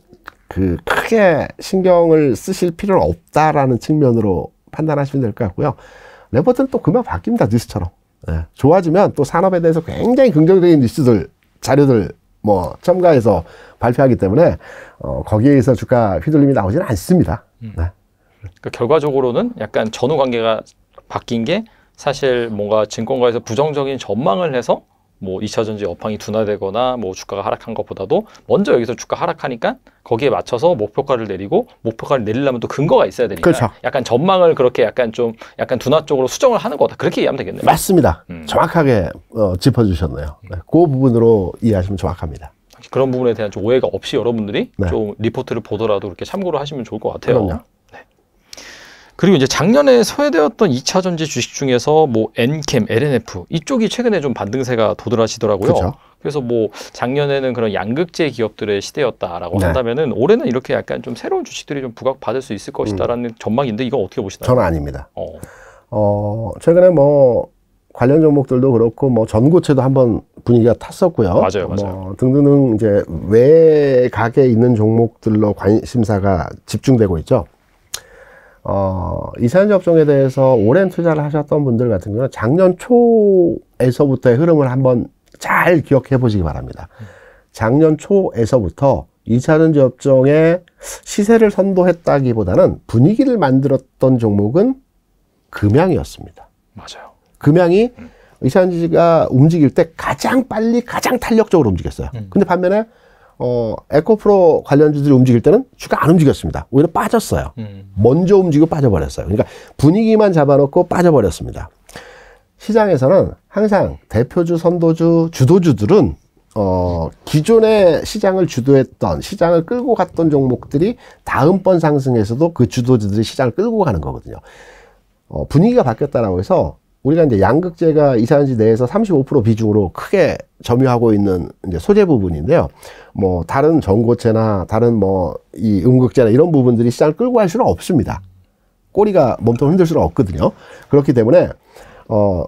그 크게 신경을 쓰실 필요는 없다라는 측면으로 판단하시면 될 것 같고요. 레버트는 또 금방 바뀝니다. 뉴스처럼. 예. 좋아지면 또 산업에 대해서 굉장히 긍정적인 뉴스들, 자료들 뭐 첨가해서 발표하기 때문에 어, 거기에서 주가 휘둘림이 나오지는 않습니다. 음. 네. 그러니까 결과적으로는 약간 전후 관계가 바뀐 게 사실 뭔가 증권가에서 부정적인 전망을 해서 뭐 2차 전지 업황이 둔화되거나 뭐 주가가 하락한 것보다도 먼저 여기서 주가 하락하니까 거기에 맞춰서 목표가를 내리고 목표가를 내리려면 또 근거가 있어야 되니까 그렇죠. 약간 전망을 그렇게 약간 좀 약간 둔화 쪽으로 수정을 하는 거다 그렇게 이해하면 되겠네요. 맞습니다. 음. 정확하게 어, 짚어주셨네요. 네, 그 부분으로 이해하시면 정확합니다. 그런 부분에 대한 좀 오해가 없이 여러분들이 네. 좀 리포트를 보더라도 그렇게 참고를 하시면 좋을 것 같아요. 그럼요. 그리고 이제 작년에 소외되었던 2차 전지 주식 중에서 뭐 엔캠, LNF 이쪽이 최근에 좀 반등세가 도드라지더라고요. 그쵸. 그래서 뭐 작년에는 그런 양극재 기업들의 시대였다라고 네. 한다면은 올해는 이렇게 약간 좀 새로운 주식들이 좀 부각받을 수 있을 것이다라는 음. 전망인데 이거 어떻게 보시나요? 저는 아닙니다. 어. 어, 최근에 뭐 관련 종목들도 그렇고 뭐 전고체도 한번 분위기가 탔었고요. 맞아요, 맞아요. 뭐 등등등 이제 외곽에 있는 종목들로 관심사가 집중되고 있죠. 어, 이산화 업종에 대해서 오랜 투자를 하셨던 분들 같은 경우는 작년 초에서부터의 흐름을 한번 잘 기억해 보시기 바랍니다. 작년 초에서부터 이산화제 업종의 시세를 선도했다기보다는 분위기를 만들었던 종목은 금양이었습니다. 맞아요. 금양이 음. 이산지가 움직일 때 가장 빨리 가장 탄력적으로 움직였어요. 음. 근데 반면에 어, 에코프로 관련주들이 움직일 때는 주가 안 움직였습니다. 오히려 빠졌어요. 음. 먼저 움직이고 빠져버렸어요. 그러니까 분위기만 잡아놓고 빠져버렸습니다. 시장에서는 항상 대표주, 선도주, 주도주들은 어, 기존의 시장을 주도했던, 시장을 끌고 갔던 종목들이 다음번 상승에서도 그 주도주들이 시장을 끌고 가는 거거든요. 어, 분위기가 바뀌었다라고 해서 우리가 이제 양극재가 이산지 내에서 35% 비중으로 크게 점유하고 있는 이제 소재 부분인데요. 뭐 다른 전고체나 다른 뭐 이 음극재나 이런 부분들이 시장을 끌고 갈 수는 없습니다. 꼬리가 몸통 흔들 수는 없거든요. 그렇기 때문에 어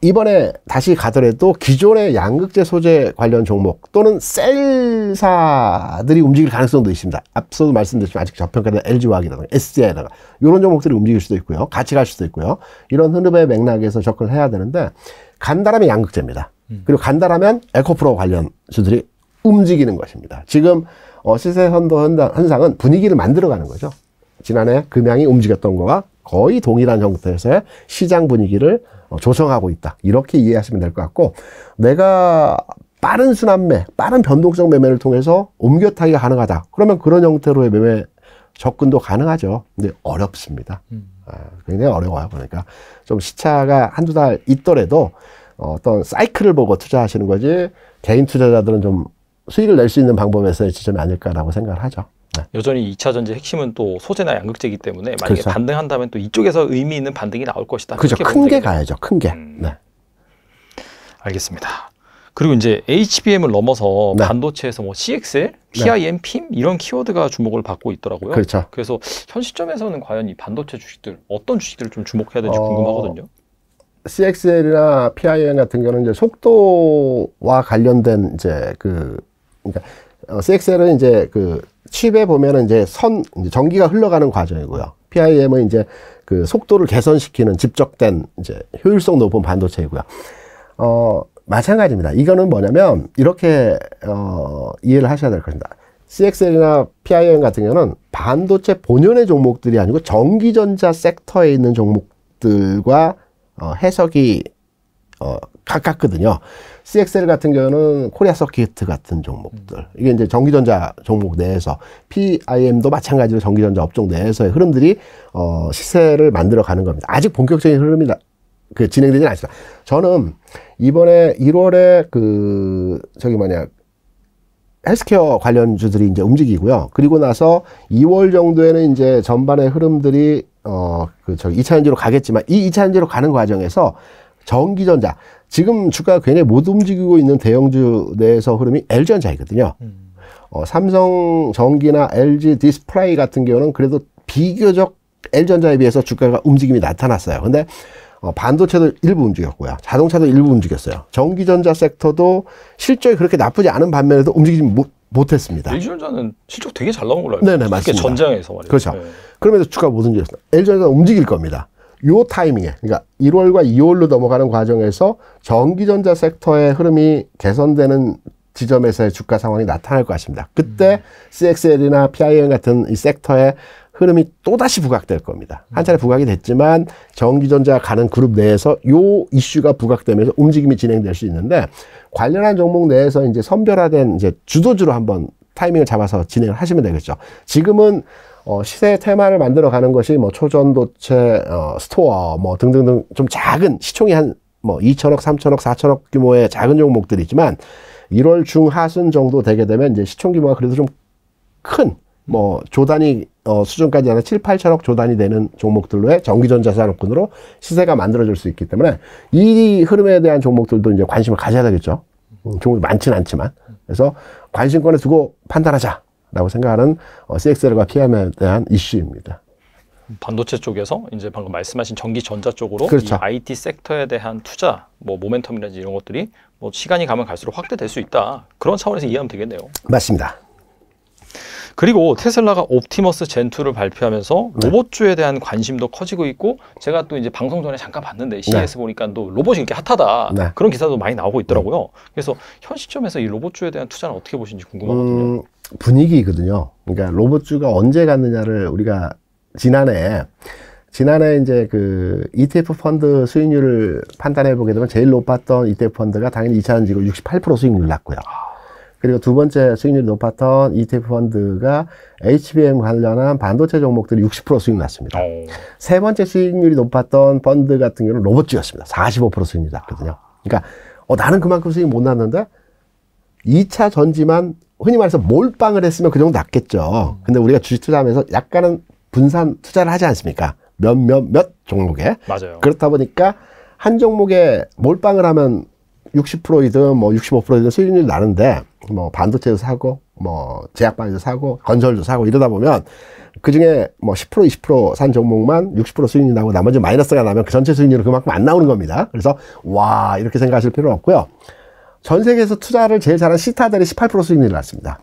이번에 다시 가더라도 기존의 양극재 소재 관련 종목 또는 셀 회사들이 움직일 가능성도 있습니다. 앞서도 말씀드렸지만 아직 저평가된 LG화학이라든가 SCI라든가 이런 종목들이 움직일 수도 있고요. 같이 갈 수도 있고요. 이런 흐름의 맥락에서 접근을 해야 되는데 간다라면 양극재입니다. 음. 그리고 간다라면 에코프로 관련 주들이 움직이는 것입니다. 지금 어, 시세 선도 현상은 분위기를 만들어가는 거죠. 지난해 금양이 움직였던 거와 거의 동일한 형태에서의 시장 분위기를 어, 조성하고 있다. 이렇게 이해하시면 될 것 같고, 내가 빠른 순환매, 빠른 변동성 매매를 통해서 옮겨타기가 가능하다. 그러면 그런 형태로의 매매 접근도 가능하죠. 근데 어렵습니다. 음. 아, 굉장히 어려워요. 그러니까 좀 시차가 한두 달 있더라도 어떤 사이클을 보고 투자하시는 거지 개인 투자자들은 좀 수익을 낼 수 있는 방법에서의 지점이 아닐까라고 생각을 하죠. 네. 여전히 2차 전지 핵심은 또 소재나 양극재이기 때문에 만약에 그렇죠. 반등한다면 또 이쪽에서 의미 있는 반등이 나올 것이다. 그렇죠. 큰 게 가야죠. 큰 게. 음. 네. 알겠습니다. 그리고 이제 HBM을 넘어서 네. 반도체에서 뭐 CXL, 네. PIM, PIM 이런 키워드가 주목을 받고 있더라고요. 그렇죠. 그래서 현 시점에서는 과연 이 반도체 주식들 어떤 주식들을 좀 주목해야 될지 궁금하거든요. 어, CXL이나 PIM 같은 경우는 이제 속도와 관련된 이제 그 그러니까 어, CXL은 이제 그 칩에 보면은 이제 선 이제 전기가 흘러가는 과정이고요. PIM은 이제 그 속도를 개선시키는 집적된 이제 효율성 높은 반도체이고요. 어 마찬가지입니다. 이거는 뭐냐면 이렇게 어, 이해를 하셔야 될 것입니다. CXL이나 PIM 같은 경우는 반도체 본연의 종목들이 아니고 전기전자 섹터에 있는 종목들과 어, 해석이 어, 가깝거든요. CXL 같은 경우는 코리아 서킷 같은 종목들. 음. 이게 이제 전기전자 종목 내에서 PIM도 마찬가지로 전기전자 업종 내에서의 흐름들이 어, 시세를 만들어 가는 겁니다. 아직 본격적인 흐름이 그 진행되진 않습니다. 저는 이번에 1월에 그 저기 뭐냐 헬스케어 관련주들이 이제 움직이고요. 그리고 나서 2월 정도에는 이제 전반의 흐름들이 어 그 저기 2차 엔지로 가겠지만 이 2차 엔지로 가는 과정에서 전기전자 지금 주가 굉장히 못 움직이고 있는 대형주 내에서 흐름이 LG전자이거든요. 음. 어, 삼성 전기나 LG 디스플레이 같은 경우는 그래도 비교적 LG전자에 비해서 주가가 움직임이 나타났어요. 근데 어, 반도체도 일부 움직였고요. 자동차도 일부 움직였어요. 전기전자 섹터도 실적이 그렇게 나쁘지 않은 반면에도 움직이지 못, 못했습니다. LG전자는 실적 되게 잘 나온 걸로 알고 있어요. 네네, 맞습니다. 전장에서 말이죠. 그렇죠. 네. 그럼에도 주가 못 움직였어요. LG전자 움직일 겁니다. 요 타이밍에, 그러니까 1월과 2월로 넘어가는 과정에서 전기전자 섹터의 흐름이 개선되는 지점에서의 주가 상황이 나타날 것 같습니다. 그때 음. CXL이나 PIN 같은 이 섹터의 흐름이 또다시 부각될 겁니다. 음. 한 차례 부각이 됐지만 전기전자 가는 그룹 내에서 요 이슈가 부각되면서 움직임이 진행될 수 있는데 관련한 종목 내에서 이제 선별화된 이제 주도주로 한번 타이밍을 잡아서 진행을 하시면 되겠죠. 지금은 어, 시세 테마를 만들어 가는 것이 뭐 초전도체, 어, 스토어 뭐 등등등 좀 작은 시총이 한 뭐 2천억, 3천억, 4천억 규모의 작은 종목들이지만 1월 중하순 정도 되게 되면 이제 시총 규모가 그래도 좀큰 뭐 조단이 어, 수준까지 하나 7, 8천억 조단이 되는 종목들로의 정기전 자산업군으로 시세가 만들어질 수 있기 때문에 이 흐름에 대한 종목들도 이제 관심을 가져야 되겠죠. 음, 종목이 많진 않지만 그래서 관심권에 두고 판단하자라고 생각하는 어, CXL과 PM에 대한 이슈입니다. 반도체 쪽에서 이제 방금 말씀하신 전기 전자 쪽으로 그렇죠. 이 IT 섹터에 대한 투자, 뭐 모멘텀이라든지 이런 것들이 뭐 시간이 가면 갈수록 확대될 수 있다. 그런 차원에서 이해하면 되겠네요. 맞습니다. 그리고 테슬라가 옵티머스 젠2를 발표하면서 네. 로봇주에 대한 관심도 커지고 있고 제가 또 이제 방송 전에 잠깐 봤는데 네. CES 보니까 또 로봇이 이렇게 핫하다 네. 그런 기사도 많이 나오고 있더라고요. 그래서 현 시점에서 이 로봇주에 대한 투자는 어떻게 보시는지 궁금하거든요. 음, 분위기거든요. 그러니까 로봇주가 언제 갔느냐를 우리가 지난해 지난해 이제 그 ETF 펀드 수익률을 판단해 보게 되면 제일 높았던 ETF 펀드가 당연히 2차 전지고 68% 수익률 났고요. 아. 그리고 두 번째 수익률이 높았던 ETF 펀드가 HBM 관련한 반도체 종목들이 60% 수익 났습니다. 오. 어. 세 번째 수익률이 높았던 펀드 같은 경우는 로봇주였습니다. 45% 수익률이 났거든요. 아. 그러니까 어, 나는 그만큼 수익 못 났는데 2차 전지만 흔히 말해서 몰빵을 했으면 그 정도 났겠죠. 근데 우리가 주식 투자하면서 약간은 분산 투자를 하지 않습니까? 몇, 몇, 몇 종목에. 맞아요. 그렇다 보니까 한 종목에 몰빵을 하면 60%이든 뭐 65%이든 수익률이 나는데 뭐 반도체도 사고 뭐 제약방에서 사고 건설도 사고 이러다 보면 그중에 뭐10% 20%산 종목만 60%수익률 나고 나머지 마이너스가 나면 그 전체 수익률은 그만큼 안 나오는 겁니다. 그래서 와 이렇게 생각하실 필요는 없고요. 전 세계에서 투자를 제일 잘한 시타들이18% 수익률을 났습니다.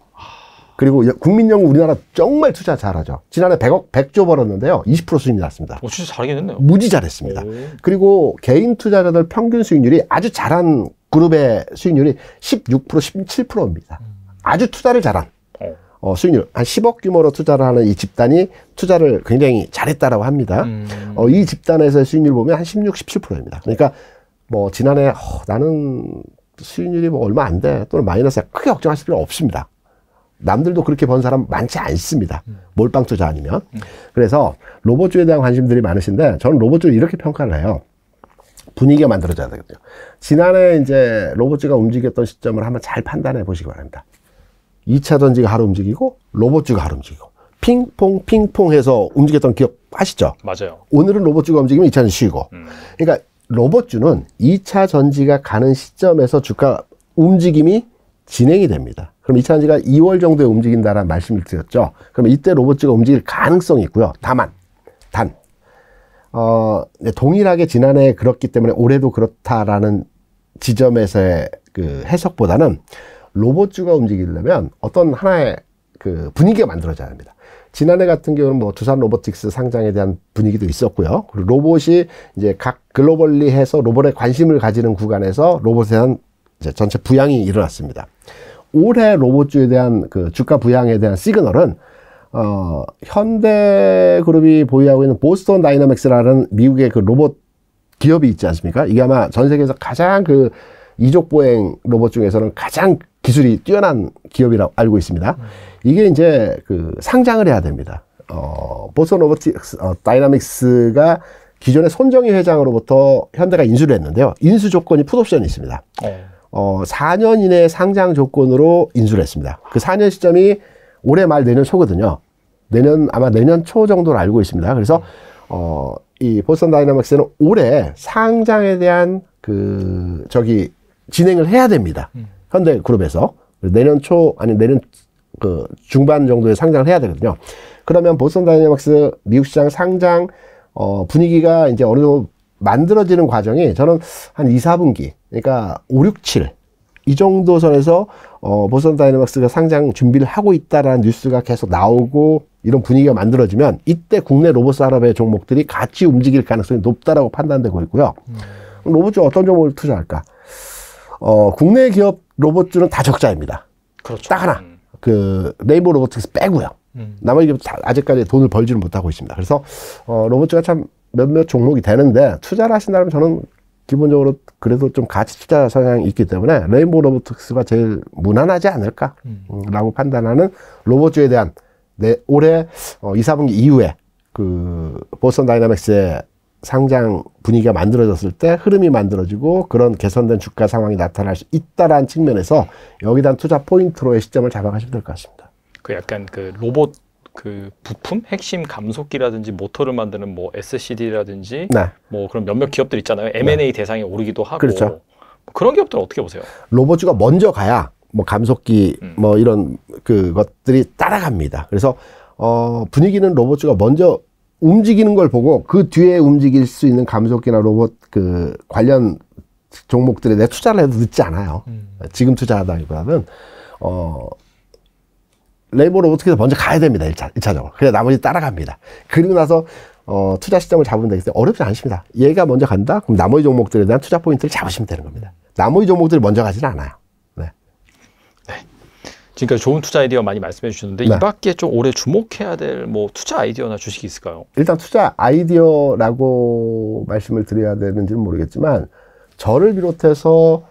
그리고 국민연금 우리나라 정말 투자 잘하죠. 지난해 100억 100조 벌었는데요. 20% 수익률 났습니다. 어, 진짜 잘하긴 했네요. 무지 잘했습니다. 오. 그리고 개인 투자자들 평균 수익률이 아주 잘한 그룹의 수익률이 16% 17%입니다. 아주 투자를 잘한 네. 어, 수익률 한 10억 규모로 투자를 하는 이 집단이 투자를 굉장히 잘했다라고 합니다. 음. 어, 이 집단에서의 수익률 보면 한 16, 17%입니다. 그러니까 뭐 지난해 어, 나는 수익률이 뭐 얼마 안 돼 또는 마이너스야 크게 걱정하실 필요 없습니다. 남들도 그렇게 번 사람 많지 않습니다. 몰빵 투자 아니면. 음. 그래서 로봇주에 대한 관심들이 많으신데 저는 로봇주 이렇게 평가를 해요. 분위기가 만들어져야 되거든요. 지난해 이제 로봇즈가 움직였던 시점을 한번 잘 판단해 보시기 바랍니다. 2차 전지가 하루 움직이고 로봇즈가 하루 움직이고 핑퐁 핑퐁 해서 움직였던 기억 아시죠? 맞아요. 오늘은 로봇주가 움직이면 2차는 쉬고. 음. 그러니까 로봇주는 2차 전지가 가는 시점에서 주가 움직임이 진행이 됩니다. 그럼 2차 전지가 2월 정도에 움직인다라는 말씀을 드렸죠. 그럼 이때 로봇주가 움직일 가능성이 있고요. 다만 단 어, 네, 동일하게 지난해 그렇기 때문에 올해도 그렇다라는 지점에서의 그 해석보다는 로봇주가 움직이려면 어떤 하나의 그 분위기가 만들어져야 합니다. 지난해 같은 경우는 뭐 두산 로보틱스 상장에 대한 분위기도 있었고요. 그리고 로봇이 이제 각 글로벌리 해서 로봇에 관심을 가지는 구간에서 로봇에 대한 이제 전체 부양이 일어났습니다. 올해 로봇주에 대한 그 주가 부양에 대한 시그널은 어, 현대그룹이 보유하고 있는 보스턴 다이나믹스라는 미국의 그 로봇 기업이 있지 않습니까? 이게 아마 전 세계에서 가장 그 이족 보행 로봇 중에서는 가장 기술이 뛰어난 기업이라고 알고 있습니다. 음. 이게 이제 그 상장을 해야 됩니다. 어, 보스턴 로보틱스 어, 다이나믹스가 기존의 손정희 회장으로부터 현대가 인수를 했는데요. 인수 조건이 풋옵션이 있습니다. 네. 어, 4년 이내 상장 조건으로 인수를 했습니다. 그 4년 시점이 올해 말 내년 초거든요. 내년 아마 내년 초 정도로 알고 있습니다. 그래서 네. 어, 이 보스턴 다이나믹스는 올해 상장에 대한 그 저기 진행을 해야 됩니다. 음. 현대 그룹에서 내년 초 아니 내년 그 중반 정도에 상장을 해야 되거든요. 그러면 보스턴 다이내믹스 미국 시장 상장 어 분위기가 이제 어느 정도 만들어지는 과정이 저는 한 2, 4분기 그러니까 5, 6, 7 이 정도 선에서 어, 보선 다이너믹스가 상장 준비를 하고 있다라는 뉴스가 계속 나오고 이런 분위기가 만들어지면 이때 국내 로봇 산업의 종목들이 같이 움직일 가능성이 높다라고 판단되고 있고요. 음. 로봇주 어떤 종목을 투자할까? 어, 국내 기업 로봇주는 다 적자입니다. 그렇죠. 딱 하나. 음. 그 네이버 로봇틱스 빼고요. 음. 나머지 아직까지 돈을 벌지는 못하고 있습니다. 그래서 어, 로봇주가 참 몇몇 종목이 되는데 투자를 하신다면 저는 기본적으로 그래도 좀 가치 투자 성향이 있기 때문에 레인보우 로보틱스가 제일 무난하지 않을까라고 음. 판단하는 로봇주에 대한 내 올해 어, 2, 4분기 이후에 그 보스턴 다이나믹스의 상장 분위기가 만들어졌을 때 흐름이 만들어지고 그런 개선된 주가 상황이 나타날 수 있다라는 측면에서 여기다 투자 포인트로의 시점을 잡아가시면 될 것 같습니다. 그 약간 그 로봇 그 부품 핵심 감속기라든지 모터를 만드는 뭐 SCD라든지 네. 뭐 그런 몇몇 기업들 있잖아요. M&A 네. 대상에 오르기도 하고 그렇죠. 뭐 그런 기업들은 어떻게 보세요? 로버츠가 먼저 가야 뭐 감속기 음. 뭐 이런 그것들이 따라갑니다. 그래서 어 분위기는 로버츠가 먼저 움직이는 걸 보고 그 뒤에 움직일 수 있는 감속기나 로봇 그 관련 종목들에 대해 투자를 해도 늦지 않아요. 음. 지금 투자하다기보다는 어 레이보를 어떻게 해서 먼저 가야 됩니다. 1차, 1차적으로. 그래 나머지 따라갑니다. 그리고 나서 어, 투자 시점을 잡으면 되겠어요. 어렵지 않습니다. 얘가 먼저 간다? 그럼 나머지 종목들에 대한 투자 포인트를 잡으시면 되는 겁니다. 나머지 종목들이 먼저 가지는 않아요. 네. 네. 지금까지 좋은 투자 아이디어 많이 말씀해 주셨는데 네. 이 밖에 좀 올해 주목해야 될 뭐 투자 아이디어나 주식이 있을까요? 일단 투자 아이디어라고 말씀을 드려야 되는지는 모르겠지만 저를 비롯해서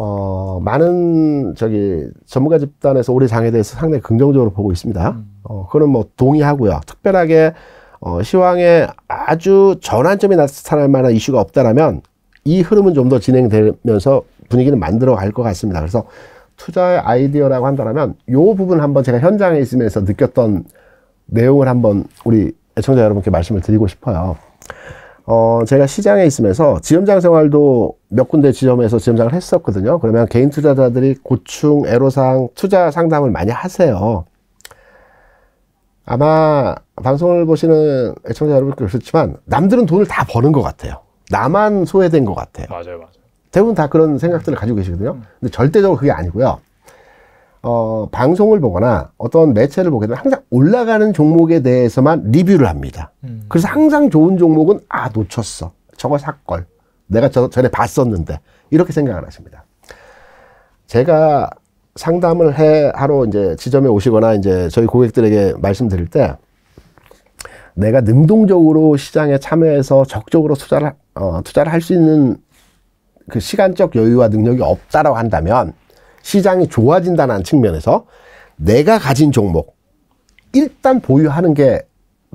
어, 많은 저기 전문가 집단에서 올해 장에 대해서 상당히 긍정적으로 보고 있습니다. 음. 어, 그거는 뭐 동의하고요. 특별하게 어, 시황에 아주 전환점이 나타날 만한 이슈가 없다라면 이 흐름은 좀 더 진행되면서 분위기는 만들어 갈 것 같습니다. 그래서 투자의 아이디어라고 한다면 요 부분 한번 제가 현장에 있으면서 느꼈던 내용을 한번 우리 애청자 여러분께 말씀을 드리고 싶어요. 어, 제가 시장에 있으면서 지점장 생활도 몇 군데 지점에서 지점장을 했었거든요. 그러면 개인 투자자들이 고충, 애로사항, 투자 상담을 많이 하세요. 아마 방송을 보시는 애청자 여러분께 그렇지만 남들은 돈을 다 버는 것 같아요. 나만 소외된 것 같아요. 맞아요, 맞아요. 대부분 다 그런 생각들을 가지고 계시거든요. 음. 근데 절대적으로 그게 아니고요. 어, 방송을 보거나 어떤 매체를 보게 되면 항상 올라가는 종목에 대해서만 리뷰를 합니다. 음. 그래서 항상 좋은 종목은 아 놓쳤어. 저거 샀걸. 내가 저 전에 봤었는데 이렇게 생각을 하십니다. 제가 상담을 해 하러 이제 지점에 오시거나 이제 저희 고객들에게 말씀드릴 때 내가 능동적으로 시장에 참여해서 적극적으로 투자를 어, 투자를 할 수 있는 그 시간적 여유와 능력이 없다라고 한다면 시장이 좋아진다는 측면에서 내가 가진 종목 일단 보유하는 게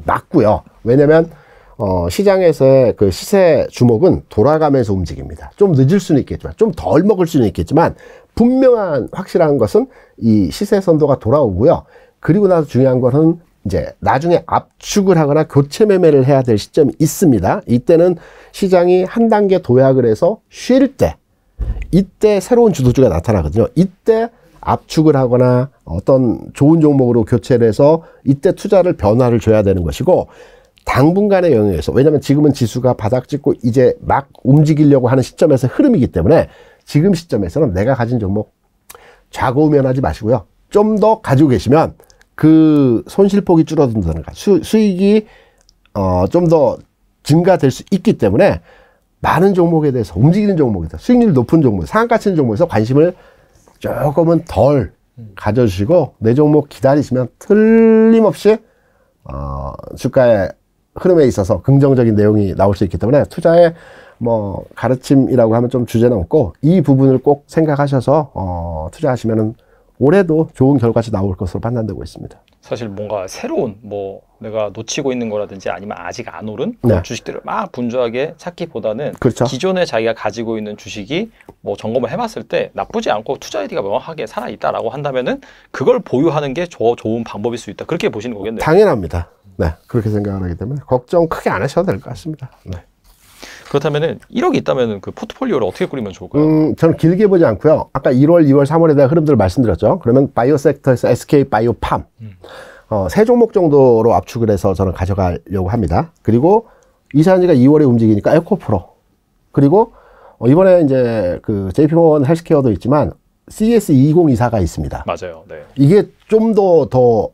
맞고요. 왜냐면 어, 시장에서의 그 시세 주목은 돌아가면서 움직입니다. 좀 늦을 수는 있겠지만, 좀 덜 먹을 수는 있겠지만, 분명한 확실한 것은 이 시세 선도가 돌아오고요. 그리고 나서 중요한 것은 이제 나중에 압축을 하거나 교체 매매를 해야 될 시점이 있습니다. 이때는 시장이 한 단계 도약을 해서 쉴 때, 이때 새로운 주도주가 나타나거든요. 이때 압축을 하거나 어떤 좋은 종목으로 교체를 해서 이때 투자를 변화를 줘야 되는 것이고 당분간의 영역에서 왜냐하면 지금은 지수가 바닥 찍고 이제 막 움직이려고 하는 시점에서 흐름이기 때문에 지금 시점에서는 내가 가진 종목 좌고우면하지 마시고요. 좀 더 가지고 계시면 그 손실폭이 줄어든다든가 수, 수익이 어, 좀 더 증가될 수 있기 때문에 많은 종목에 대해서 움직이는 종목에 대서 수익률 높은 종목, 상한가치는 종목에서 관심을 조금은 덜 가져주시고 내 종목 기다리시면 틀림없이 어, 주가의 흐름에 있어서 긍정적인 내용이 나올 수 있기 때문에 투자에 뭐 가르침이라고 하면 좀 주제는 없고 이 부분을 꼭 생각하셔서 어, 투자하시면은 올해도 좋은 결과치 나올 것으로 판단되고 있습니다. 사실 뭔가 새로운 뭐 내가 놓치고 있는 거라든지 아니면 아직 안 오른 네. 주식들을 막 분주하게 찾기보다는 그렇죠. 기존에 자기가 가지고 있는 주식이 뭐 점검을 해봤을 때 나쁘지 않고 투자 아이디가 명확하게 살아 있다라고 한다면은 그걸 보유하는 게 저 좋은 방법일 수 있다 그렇게 보시는 거겠네요. 당연합니다. 네 그렇게 생각하기 때문에 걱정 크게 안 하셔도 될 것 같습니다. 네. 그렇다면은 1억이 있다면 그 포트폴리오를 어떻게 꾸리면 좋을까요? 음, 저는 길게 보지 않고요. 아까 1월, 2월, 3월에 대한 흐름들을 말씀드렸죠. 그러면 바이오 섹터에서 SK 바이오 팜. 음. 어, 세 종목 정도로 압축을 해서 저는 가져가려고 합니다. 그리고 이산지가 2월에 움직이니까 에코프로. 그리고 어, 이번에 이제 그 JP모건 헬스케어도 있지만 CS2024가 있습니다. 맞아요. 네. 이게 좀 더더 더,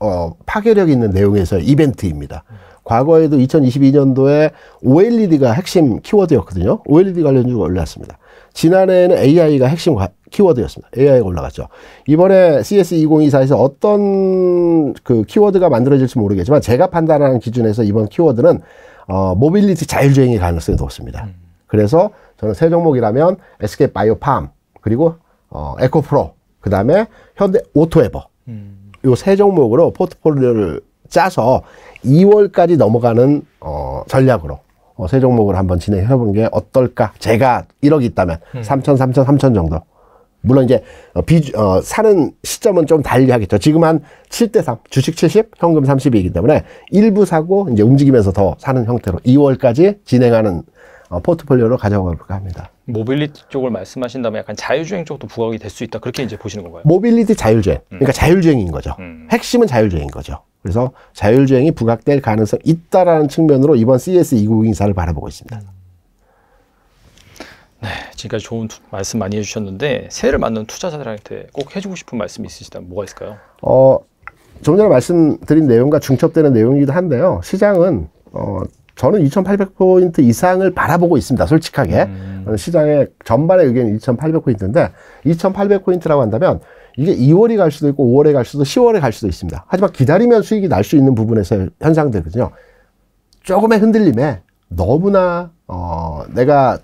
어, 파괴력 있는 내용에서 이벤트입니다. 음. 과거에도 2022년도에 OLED가 핵심 키워드였거든요. 올레드 관련주가 올랐습니다. 지난해에는 AI가 핵심 키워드였습니다. AI가 올라갔죠. 이번에 CS2024에서 어떤 그 키워드가 만들어질지 모르겠지만 제가 판단하는 기준에서 이번 키워드는 어, 모빌리티 자율주행의 가능성이 높습니다. 음. 그래서 저는 세 종목이라면 SK 바이오팜 그리고 어, 에코프로 그다음에 현대 오토에버 음. 요세 종목으로 포트폴리오를 짜서 2월까지 넘어가는 어, 전략으로 어, 세 종목을 한번 진행해 보는게 어떨까? 제가 1억이 있다면 음. 3천, 3천, 3천 정도. 물론 이제 어, 비 어, 사는 시점은 좀 달리 하겠죠. 지금 한 7대 3, 주식 70, 현금 30이기 때문에 일부 사고 이제 움직이면서 더 사는 형태로 2월까지 진행하는 어, 포트폴리오로 가져볼까 가 합니다. 모빌리티 쪽을 말씀하신다면 약간 자율주행 쪽도 부각이 될 수 있다. 그렇게 이제 보시는 건가요? 모빌리티 자율주행. 음. 그러니까 자율주행인 거죠. 음. 핵심은 자율주행인 거죠. 그래서 자율주행이 부각될 가능성 있다라는 측면으로 이번 CS 290인를 바라보고 있습니다. 네, 지금까지 좋은 투, 말씀 많이 해주셨는데 새를 맞는 투자자들한테 꼭 해주고 싶은 말씀이 있으시다면 뭐가 있을까요? 어, 좀 전에 말씀드린 내용과 중첩되는 내용이기도 한데요. 시장은 어, 저는 2,800포인트 이상을 바라보고 있습니다. 솔직하게. 음. 어, 시장의 전반의 의견이 2,800포인트인데, 2,800포인트라고 한다면, 이게 2월이 갈 수도 있고, 5월에 갈 수도, 10월에 갈 수도 있습니다. 하지만 기다리면 수익이 날 수 있는 부분에서 현상들거든요 조금의 흔들림에 너무나, 어, 내가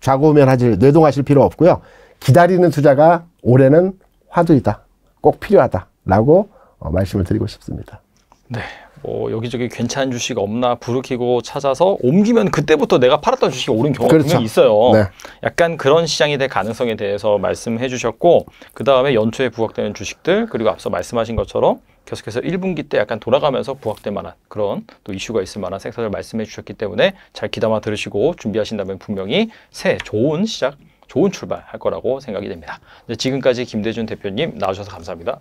좌고우면 하지, 뇌동하실 필요 없고요. 기다리는 투자가 올해는 화두이다. 꼭 필요하다. 라고 어, 말씀을 드리고 싶습니다. 네. 뭐 여기저기 괜찮은 주식 없나 부르키고 찾아서 옮기면 그때부터 내가 팔았던 주식이 오른 경우가 그렇죠. 분명히 있어요. 네. 약간 그런 시장이 될 가능성에 대해서 말씀해 주셨고 그 다음에 연초에 부각되는 주식들 그리고 앞서 말씀하신 것처럼 계속해서 1분기 때 약간 돌아가면서 부각될 만한 그런 또 이슈가 있을 만한 섹터를 말씀해 주셨기 때문에 잘 귀담아 들으시고 준비하신다면 분명히 새 좋은 시작 좋은 출발할 거라고 생각이 됩니다. 네, 지금까지 김대준 대표님 나와주셔서 감사합니다.